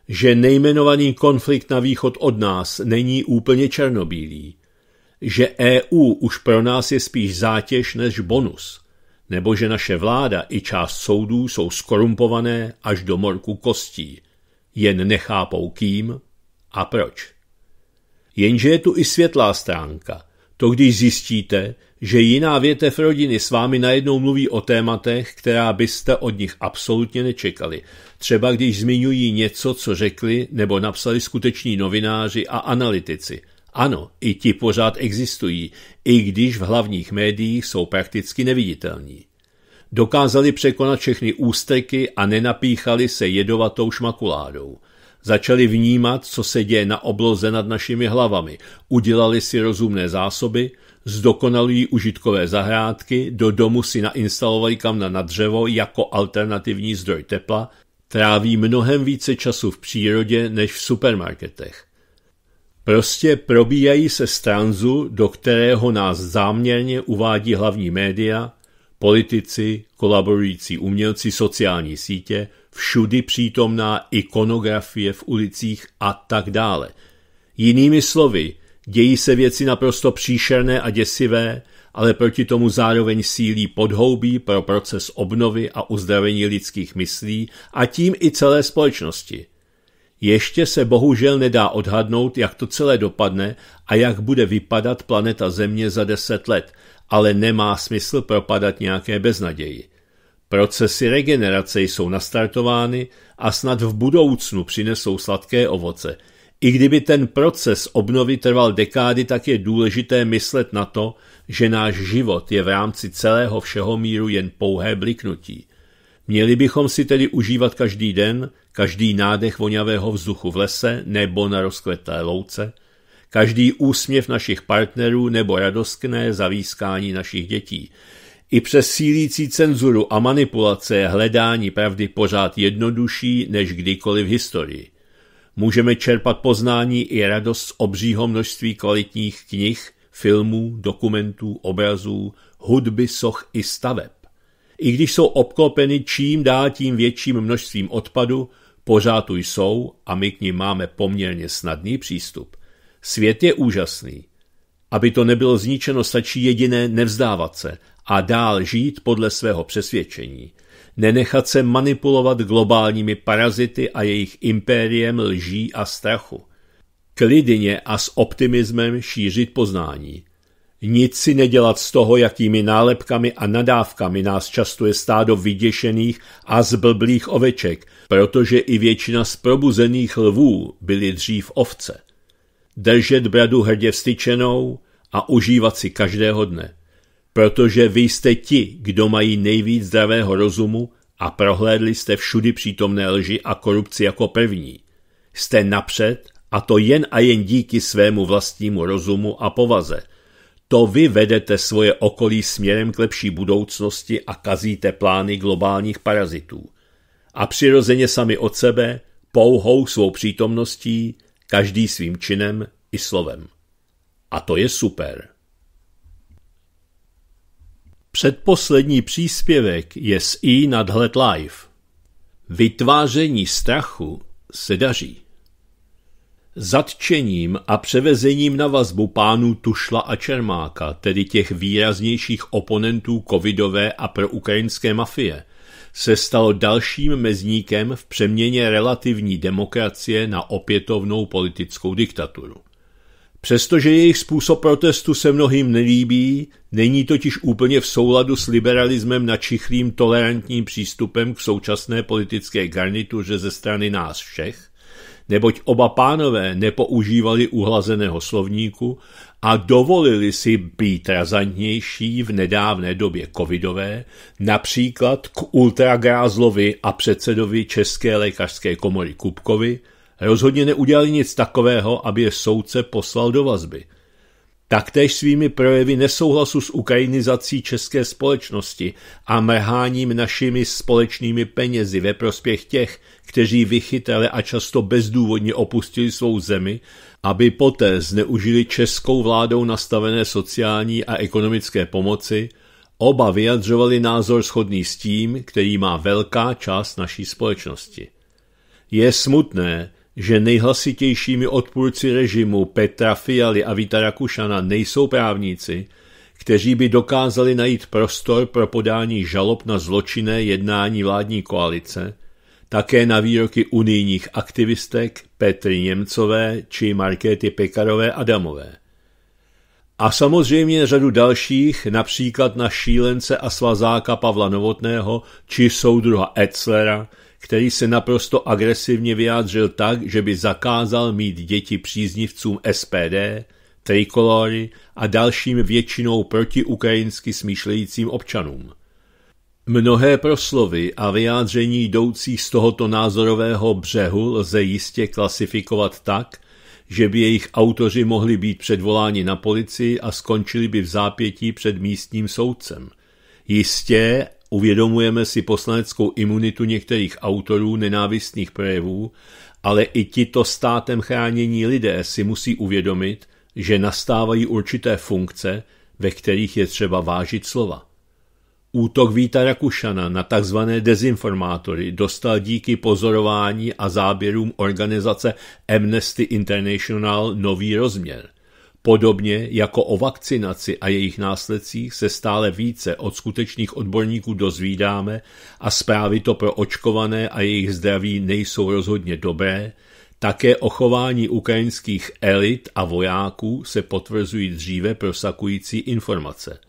[SPEAKER 1] Že nejmenovaný konflikt na východ od nás není úplně černobílý. Že EU už pro nás je spíš zátěž než bonus – nebo že naše vláda i část soudů jsou skorumpované až do morku kostí, jen nechápou kým a proč. Jenže je tu i světlá stránka. To, když zjistíte, že jiná větev rodiny s vámi najednou mluví o tématech, která byste od nich absolutně nečekali. Třeba když zmiňují něco, co řekli nebo napsali skuteční novináři a analytici – ano, i ti pořád existují, i když v hlavních médiích jsou prakticky neviditelní. Dokázali překonat všechny ústeky a nenapíchali se jedovatou šmakuládou. Začali vnímat, co se děje na obloze nad našimi hlavami, udělali si rozumné zásoby, zdokonalují užitkové zahrádky, do domu si nainstalovali kamna na dřevo jako alternativní zdroj tepla, tráví mnohem více času v přírodě než v supermarketech. Prostě probíjají se stranzu, do kterého nás záměrně uvádí hlavní média, politici, kolaborující umělci, sociální sítě, všudy přítomná ikonografie v ulicích a tak dále. Jinými slovy, dějí se věci naprosto příšerné a děsivé, ale proti tomu zároveň sílí podhoubí pro proces obnovy a uzdravení lidských myslí a tím i celé společnosti – ještě se bohužel nedá odhadnout, jak to celé dopadne a jak bude vypadat planeta Země za deset let, ale nemá smysl propadat nějaké beznaději. Procesy regenerace jsou nastartovány a snad v budoucnu přinesou sladké ovoce. I kdyby ten proces obnovy trval dekády, tak je důležité myslet na to, že náš život je v rámci celého všeho míru jen pouhé bliknutí – Měli bychom si tedy užívat každý den, každý nádech voňavého vzduchu v lese nebo na rozkvetlé louce, každý úsměv našich partnerů nebo radostné zavískání našich dětí. I přes sílící cenzuru a manipulace je hledání pravdy pořád jednodušší než kdykoliv v historii. Můžeme čerpat poznání i radost z obřího množství kvalitních knih, filmů, dokumentů, obrazů, hudby, soch i staveb. I když jsou obklopeny čím dál tím větším množstvím odpadu, pořád tu jsou a my k nim máme poměrně snadný přístup. Svět je úžasný. Aby to nebylo zničeno, stačí jediné nevzdávat se a dál žít podle svého přesvědčení. Nenechat se manipulovat globálními parazity a jejich impériem lží a strachu. Klidně a s optimismem šířit poznání – nic si nedělat z toho, jakými nálepkami a nadávkami nás často je stádo vyděšených a zblblých oveček, protože i většina z probuzených lvů byly dřív ovce. Držet bradu hrdě vstyčenou a užívat si každého dne. Protože vy jste ti, kdo mají nejvíc zdravého rozumu a prohlédli jste všudy přítomné lži a korupci jako první. Jste napřed a to jen a jen díky svému vlastnímu rozumu a povaze – to vy vedete svoje okolí směrem k lepší budoucnosti a kazíte plány globálních parazitů. A přirozeně sami od sebe, pouhou svou přítomností, každý svým činem i slovem. A to je super. Předposlední příspěvek je z i nadhled live. Vytváření strachu se daří. Zatčením a převezením na vazbu pánů Tušla a Čermáka, tedy těch výraznějších oponentů covidové a proukrajinské mafie, se stalo dalším mezníkem v přeměně relativní demokracie na opětovnou politickou diktaturu. Přestože jejich způsob protestu se mnohým nelíbí, není totiž úplně v souladu s liberalismem načichlým tolerantním přístupem k současné politické garnituře ze strany nás všech – neboť oba pánové nepoužívali uhlazeného slovníku a dovolili si být razantnější v nedávné době covidové, například k ultragrázlovi a předsedovi České lékařské komory Kupkovi, rozhodně neudělali nic takového, aby je soudce poslal do vazby. Taktéž svými projevy nesouhlasu s ukrajinizací české společnosti a mrháním našimi společnými penězi ve prospěch těch, kteří vychytali a často bezdůvodně opustili svou zemi, aby poté zneužili českou vládou nastavené sociální a ekonomické pomoci, oba vyjadřovali názor shodný s tím, který má velká část naší společnosti. Je smutné, že nejhlasitějšími odpůrci režimu Petra Fialy a Vita Rakušana nejsou právníci, kteří by dokázali najít prostor pro podání žalob na zločinné jednání vládní koalice, také na výroky unijních aktivistek Petry Němcové či Markéty Pekarové Adamové. A samozřejmě řadu dalších, například na šílence a svazáka Pavla Novotného či soudruha Etzlera, který se naprosto agresivně vyjádřil tak, že by zakázal mít děti příznivcům SPD, Trikolory a dalším většinou protiukrajinsky smýšlejícím občanům. Mnohé proslovy a vyjádření jdoucí z tohoto názorového břehu lze jistě klasifikovat tak, že by jejich autoři mohli být předvoláni na policii a skončili by v zápětí před místním soudcem. Jistě Uvědomujeme si poslaneckou imunitu některých autorů nenávistných projevů, ale i tito státem chránění lidé si musí uvědomit, že nastávají určité funkce, ve kterých je třeba vážit slova. Útok Víta Rakušana na tzv. dezinformátory dostal díky pozorování a záběrům organizace Amnesty International nový rozměr. Podobně jako o vakcinaci a jejich následcích se stále více od skutečných odborníků dozvídáme a zprávy to pro očkované a jejich zdraví nejsou rozhodně dobré, také o chování ukrajinských elit a vojáků se potvrzují dříve prosakující informace.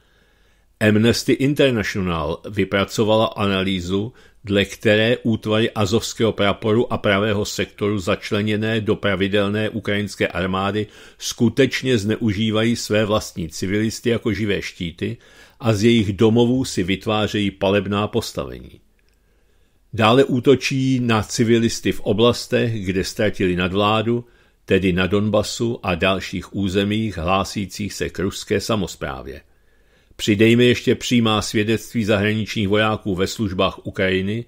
[SPEAKER 1] Amnesty International vypracovala analýzu dle které útvary Azovského praporu a pravého sektoru začleněné do pravidelné ukrajinské armády skutečně zneužívají své vlastní civilisty jako živé štíty a z jejich domovů si vytvářejí palebná postavení. Dále útočí na civilisty v oblastech, kde ztratili nadvládu, tedy na Donbasu a dalších územích hlásících se k ruské samozprávě – Přidejme ještě přímá svědectví zahraničních vojáků ve službách Ukrajiny,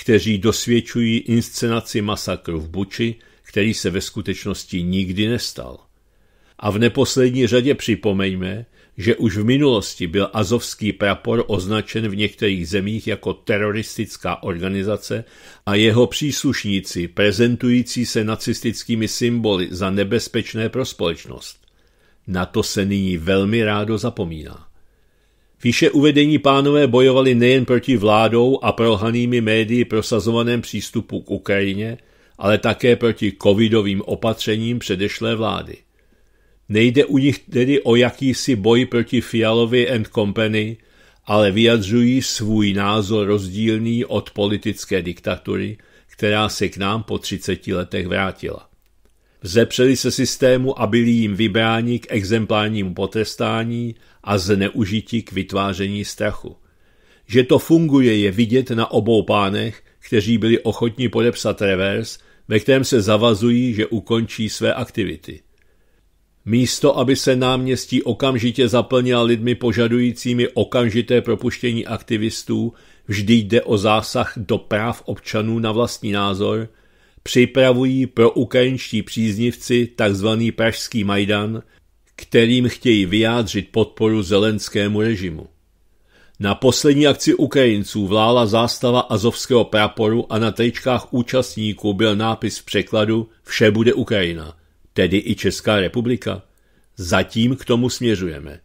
[SPEAKER 1] kteří dosvědčují inscenaci masakru v Buči, který se ve skutečnosti nikdy nestal. A v neposlední řadě připomeňme, že už v minulosti byl azovský prapor označen v některých zemích jako teroristická organizace a jeho příslušníci prezentující se nacistickými symboly za nebezpečné pro společnost. Na to se nyní velmi rádo zapomíná. Výše uvedení pánové bojovali nejen proti vládou a prohanými médii prosazovaném přístupu k Ukrajině, ale také proti covidovým opatřením předešlé vlády. Nejde u nich tedy o jakýsi boj proti Fialovi and Company, ale vyjadřují svůj názor rozdílný od politické diktatury, která se k nám po 30 letech vrátila. Vzepřeli se systému a byli jim vybráni k exemplárnímu potrestání a zneužití k vytváření strachu. Že to funguje je vidět na obou pánech, kteří byli ochotni podepsat revers, ve kterém se zavazují, že ukončí své aktivity. Místo, aby se náměstí okamžitě zaplnila lidmi požadujícími okamžité propuštění aktivistů, vždy jde o zásah do práv občanů na vlastní názor, připravují pro ukrajinští příznivci tzv. Pražský Majdan, kterým chtějí vyjádřit podporu zelenskému režimu. Na poslední akci Ukrajinců vlála zástava azovského praporu a na tričkách účastníků byl nápis v překladu Vše bude Ukrajina, tedy i Česká republika. Zatím k tomu směřujeme.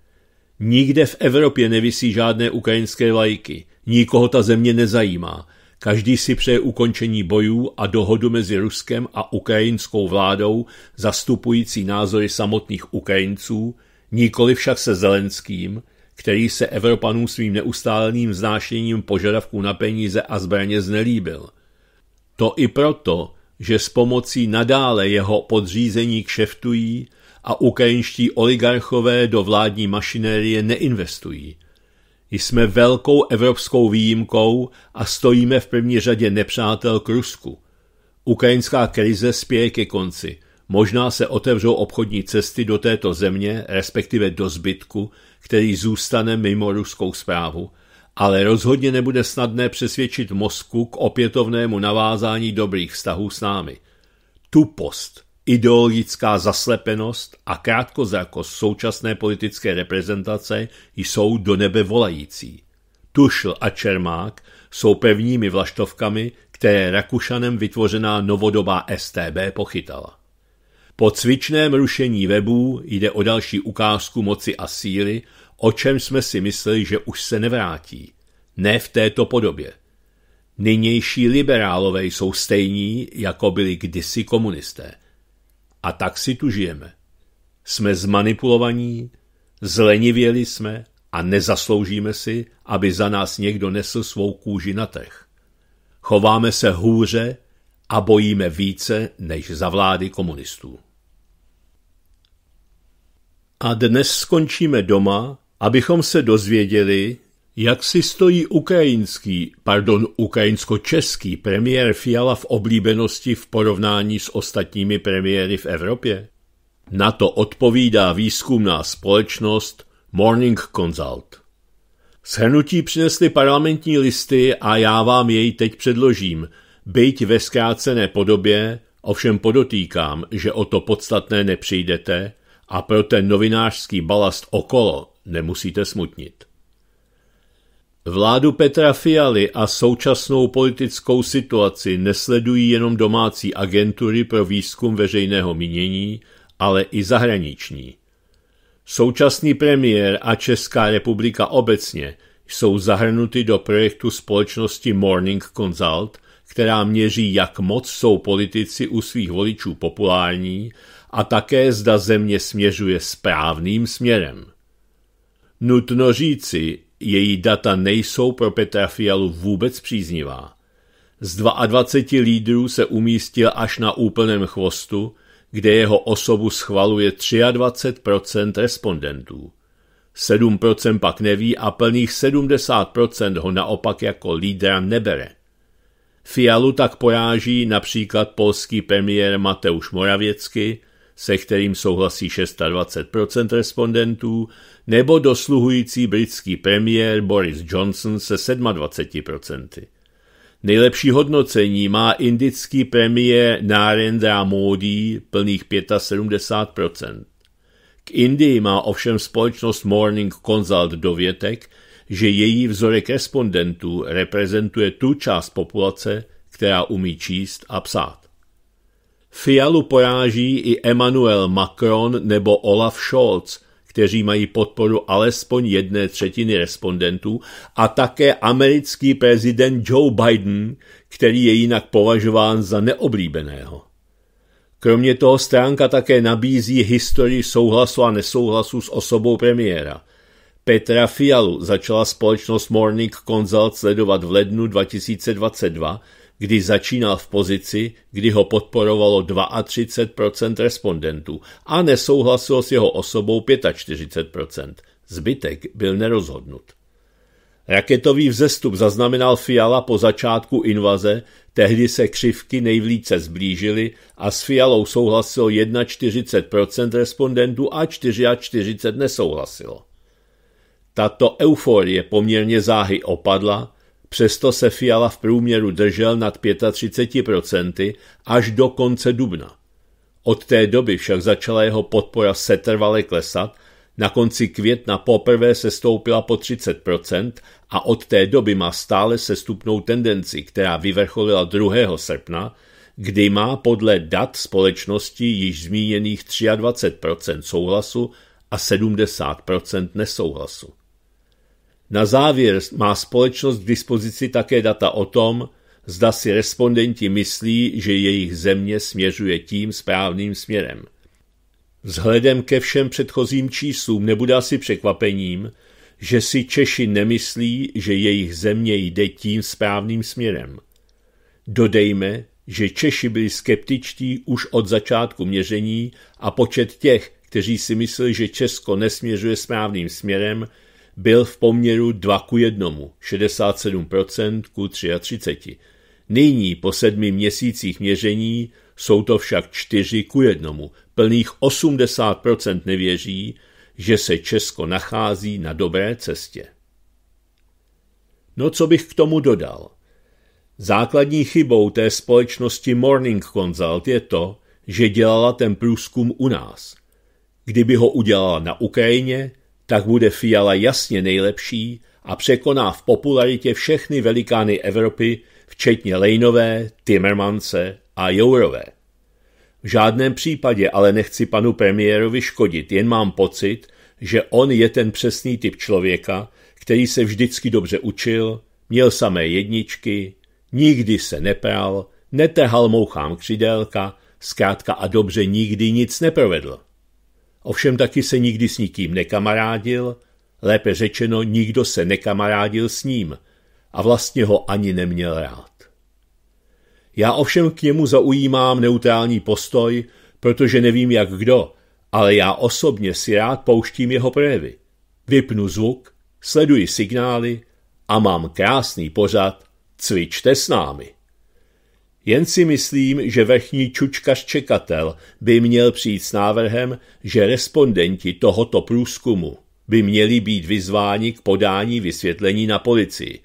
[SPEAKER 1] Nikde v Evropě nevisí žádné ukrajinské vlajky, nikoho ta země nezajímá, Každý si přeje ukončení bojů a dohodu mezi Ruskem a ukrajinskou vládou zastupující názory samotných Ukrajinců, nikoli však se Zelenským, který se Evropanům svým neustáleným znášením požadavků na peníze a zbraně znelíbil. To i proto, že s pomocí nadále jeho podřízení kšeftují a ukrajinští oligarchové do vládní mašinérie neinvestují – jsme velkou evropskou výjimkou a stojíme v první řadě nepřátel k Rusku. Ukrajinská krize spěje ke konci. Možná se otevřou obchodní cesty do této země, respektive do zbytku, který zůstane mimo ruskou zprávu, ale rozhodně nebude snadné přesvědčit Moskvu k opětovnému navázání dobrých vztahů s námi. Tupost Ideologická zaslepenost a krátkozrakost současné politické reprezentace jsou do nebe volající. Tušl a Čermák jsou pevnými vlaštovkami, které Rakušanem vytvořená novodobá STB pochytala. Po cvičném rušení webů jde o další ukázku moci a síly, o čem jsme si mysleli, že už se nevrátí. Ne v této podobě. Nynější liberálové jsou stejní, jako byli kdysi komunisté – a tak si tu žijeme. Jsme zmanipulovaní, zlenivěli jsme a nezasloužíme si, aby za nás někdo nesl svou kůži na trh. Chováme se hůře a bojíme více než za vlády komunistů. A dnes skončíme doma, abychom se dozvěděli, jak si stojí ukrajinský, pardon, ukrajinsko-český premiér Fiala v oblíbenosti v porovnání s ostatními premiéry v Evropě? Na to odpovídá výzkumná společnost Morning Consult. Shrnutí přinesly parlamentní listy a já vám jej teď předložím, byť ve zkrácené podobě, ovšem podotýkám, že o to podstatné nepřijdete a pro ten novinářský balast okolo nemusíte smutnit. Vládu Petra Fialy a současnou politickou situaci nesledují jenom domácí agentury pro výzkum veřejného mínění, ale i zahraniční. Současný premiér a Česká republika obecně jsou zahrnuty do projektu společnosti Morning Consult, která měří, jak moc jsou politici u svých voličů populární a také zda země směřuje správným směrem. Nutno říci, její data nejsou pro Petra Fialu vůbec příznivá. Z 22 lídrů se umístil až na úplném chvostu, kde jeho osobu schvaluje 23% respondentů. 7% pak neví a plných 70% ho naopak jako lídra nebere. Fialu tak poráží například polský premiér Mateusz Moravěcky, se kterým souhlasí 26% respondentů, nebo dosluhující britský premiér Boris Johnson se 27%. Nejlepší hodnocení má indický premiér Narendra Modi plných 75%. K Indii má ovšem společnost Morning Consult dovětek, že její vzorek respondentů reprezentuje tu část populace, která umí číst a psát. Fialu poráží i Emmanuel Macron nebo Olaf Scholz, kteří mají podporu alespoň jedné třetiny respondentů, a také americký prezident Joe Biden, který je jinak považován za neoblíbeného. Kromě toho stránka také nabízí historii souhlasu a nesouhlasu s osobou premiéra. Petra Fialu začala společnost Morning Consult sledovat v lednu 2022 kdy začínal v pozici, kdy ho podporovalo 32% respondentů a nesouhlasilo s jeho osobou 45%. Zbytek byl nerozhodnut. Raketový vzestup zaznamenal Fiala po začátku invaze, tehdy se křivky nejvíce zblížily a s Fialou souhlasilo 41% respondentů a 44% nesouhlasilo. Tato euforie poměrně záhy opadla Přesto se Fiala v průměru držel nad 35% až do konce dubna. Od té doby však začala jeho podpora setrvale klesat, na konci května poprvé se stoupila po 30% a od té doby má stále sestupnou tendenci, která vyvrcholila 2. srpna, kdy má podle dat společnosti již zmíněných 23% souhlasu a 70% nesouhlasu. Na závěr má společnost k dispozici také data o tom, zda si respondenti myslí, že jejich země směřuje tím správným směrem. Vzhledem ke všem předchozím číslům nebude asi překvapením, že si Češi nemyslí, že jejich země jde tím správným směrem. Dodejme, že Češi byli skeptičtí už od začátku měření a počet těch, kteří si mysleli, že Česko nesměřuje správným směrem, byl v poměru 2 ku 1, 67% ku 33. Nyní po sedmi měsících měření jsou to však 4 ku 1, plných 80% nevěří, že se Česko nachází na dobré cestě. No co bych k tomu dodal? Základní chybou té společnosti Morning Consult je to, že dělala ten průzkum u nás. Kdyby ho udělala na Ukrajině, tak bude Fiala jasně nejlepší a překoná v popularitě všechny velikány Evropy, včetně Lejnové, Timmermance a Jourové. V žádném případě ale nechci panu premiérovi škodit, jen mám pocit, že on je ten přesný typ člověka, který se vždycky dobře učil, měl samé jedničky, nikdy se nepral, netehal mouchám křidelka, zkrátka a dobře nikdy nic neprovedl. Ovšem taky se nikdy s nikým nekamarádil, lépe řečeno nikdo se nekamarádil s ním a vlastně ho ani neměl rád. Já ovšem k němu zaujímám neutrální postoj, protože nevím jak kdo, ale já osobně si rád pouštím jeho projevy. Vypnu zvuk, sleduji signály a mám krásný pořad Cvičte s námi. Jen si myslím, že vrchní čučkař čekatel by měl přijít s návrhem, že respondenti tohoto průzkumu by měli být vyzváni k podání vysvětlení na policii.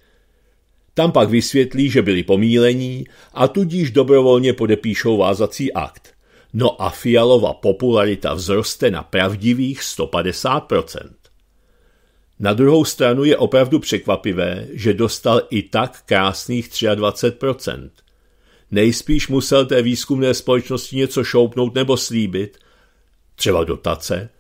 [SPEAKER 1] Tam pak vysvětlí, že byli pomílení a tudíž dobrovolně podepíšou vázací akt. No a Fialova popularita vzroste na pravdivých 150%. Na druhou stranu je opravdu překvapivé, že dostal i tak krásných 23%. Nejspíš musel té výzkumné společnosti něco šoupnout nebo slíbit, třeba dotace,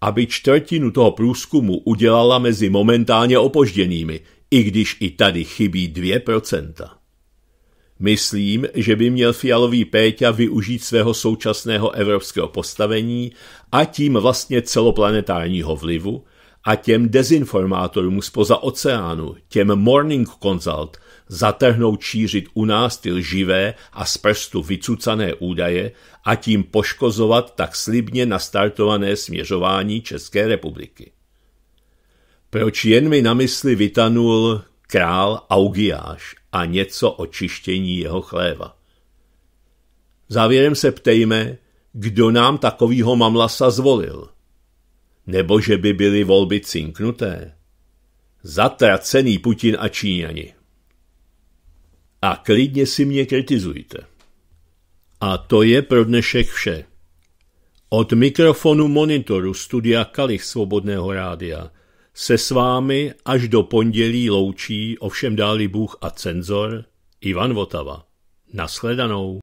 [SPEAKER 1] aby čtvrtinu toho průzkumu udělala mezi momentálně opožděnými, i když i tady chybí 2%. Myslím, že by měl fialový Péťa využít svého současného evropského postavení a tím vlastně celoplanetárního vlivu a těm dezinformátorům spoza oceánu, těm Morning Consult – zatrhnout šířit u nás ty lživé a z prstu vycucané údaje a tím poškozovat tak slibně nastartované směřování České republiky. Proč jen mi na mysli vytanul král Augiáš a něco o čištění jeho chléva? Závěrem se ptejme, kdo nám takovýho mamlasa zvolil. Nebo že by byly volby cinknuté. Zatracený Putin a Číňani a klidně si mě kritizujte. A to je pro dnešek vše. Od mikrofonu monitoru studia Kalich Svobodného rádia se s vámi až do pondělí loučí ovšem dáli Bůh a cenzor Ivan Votava. Nasledanou.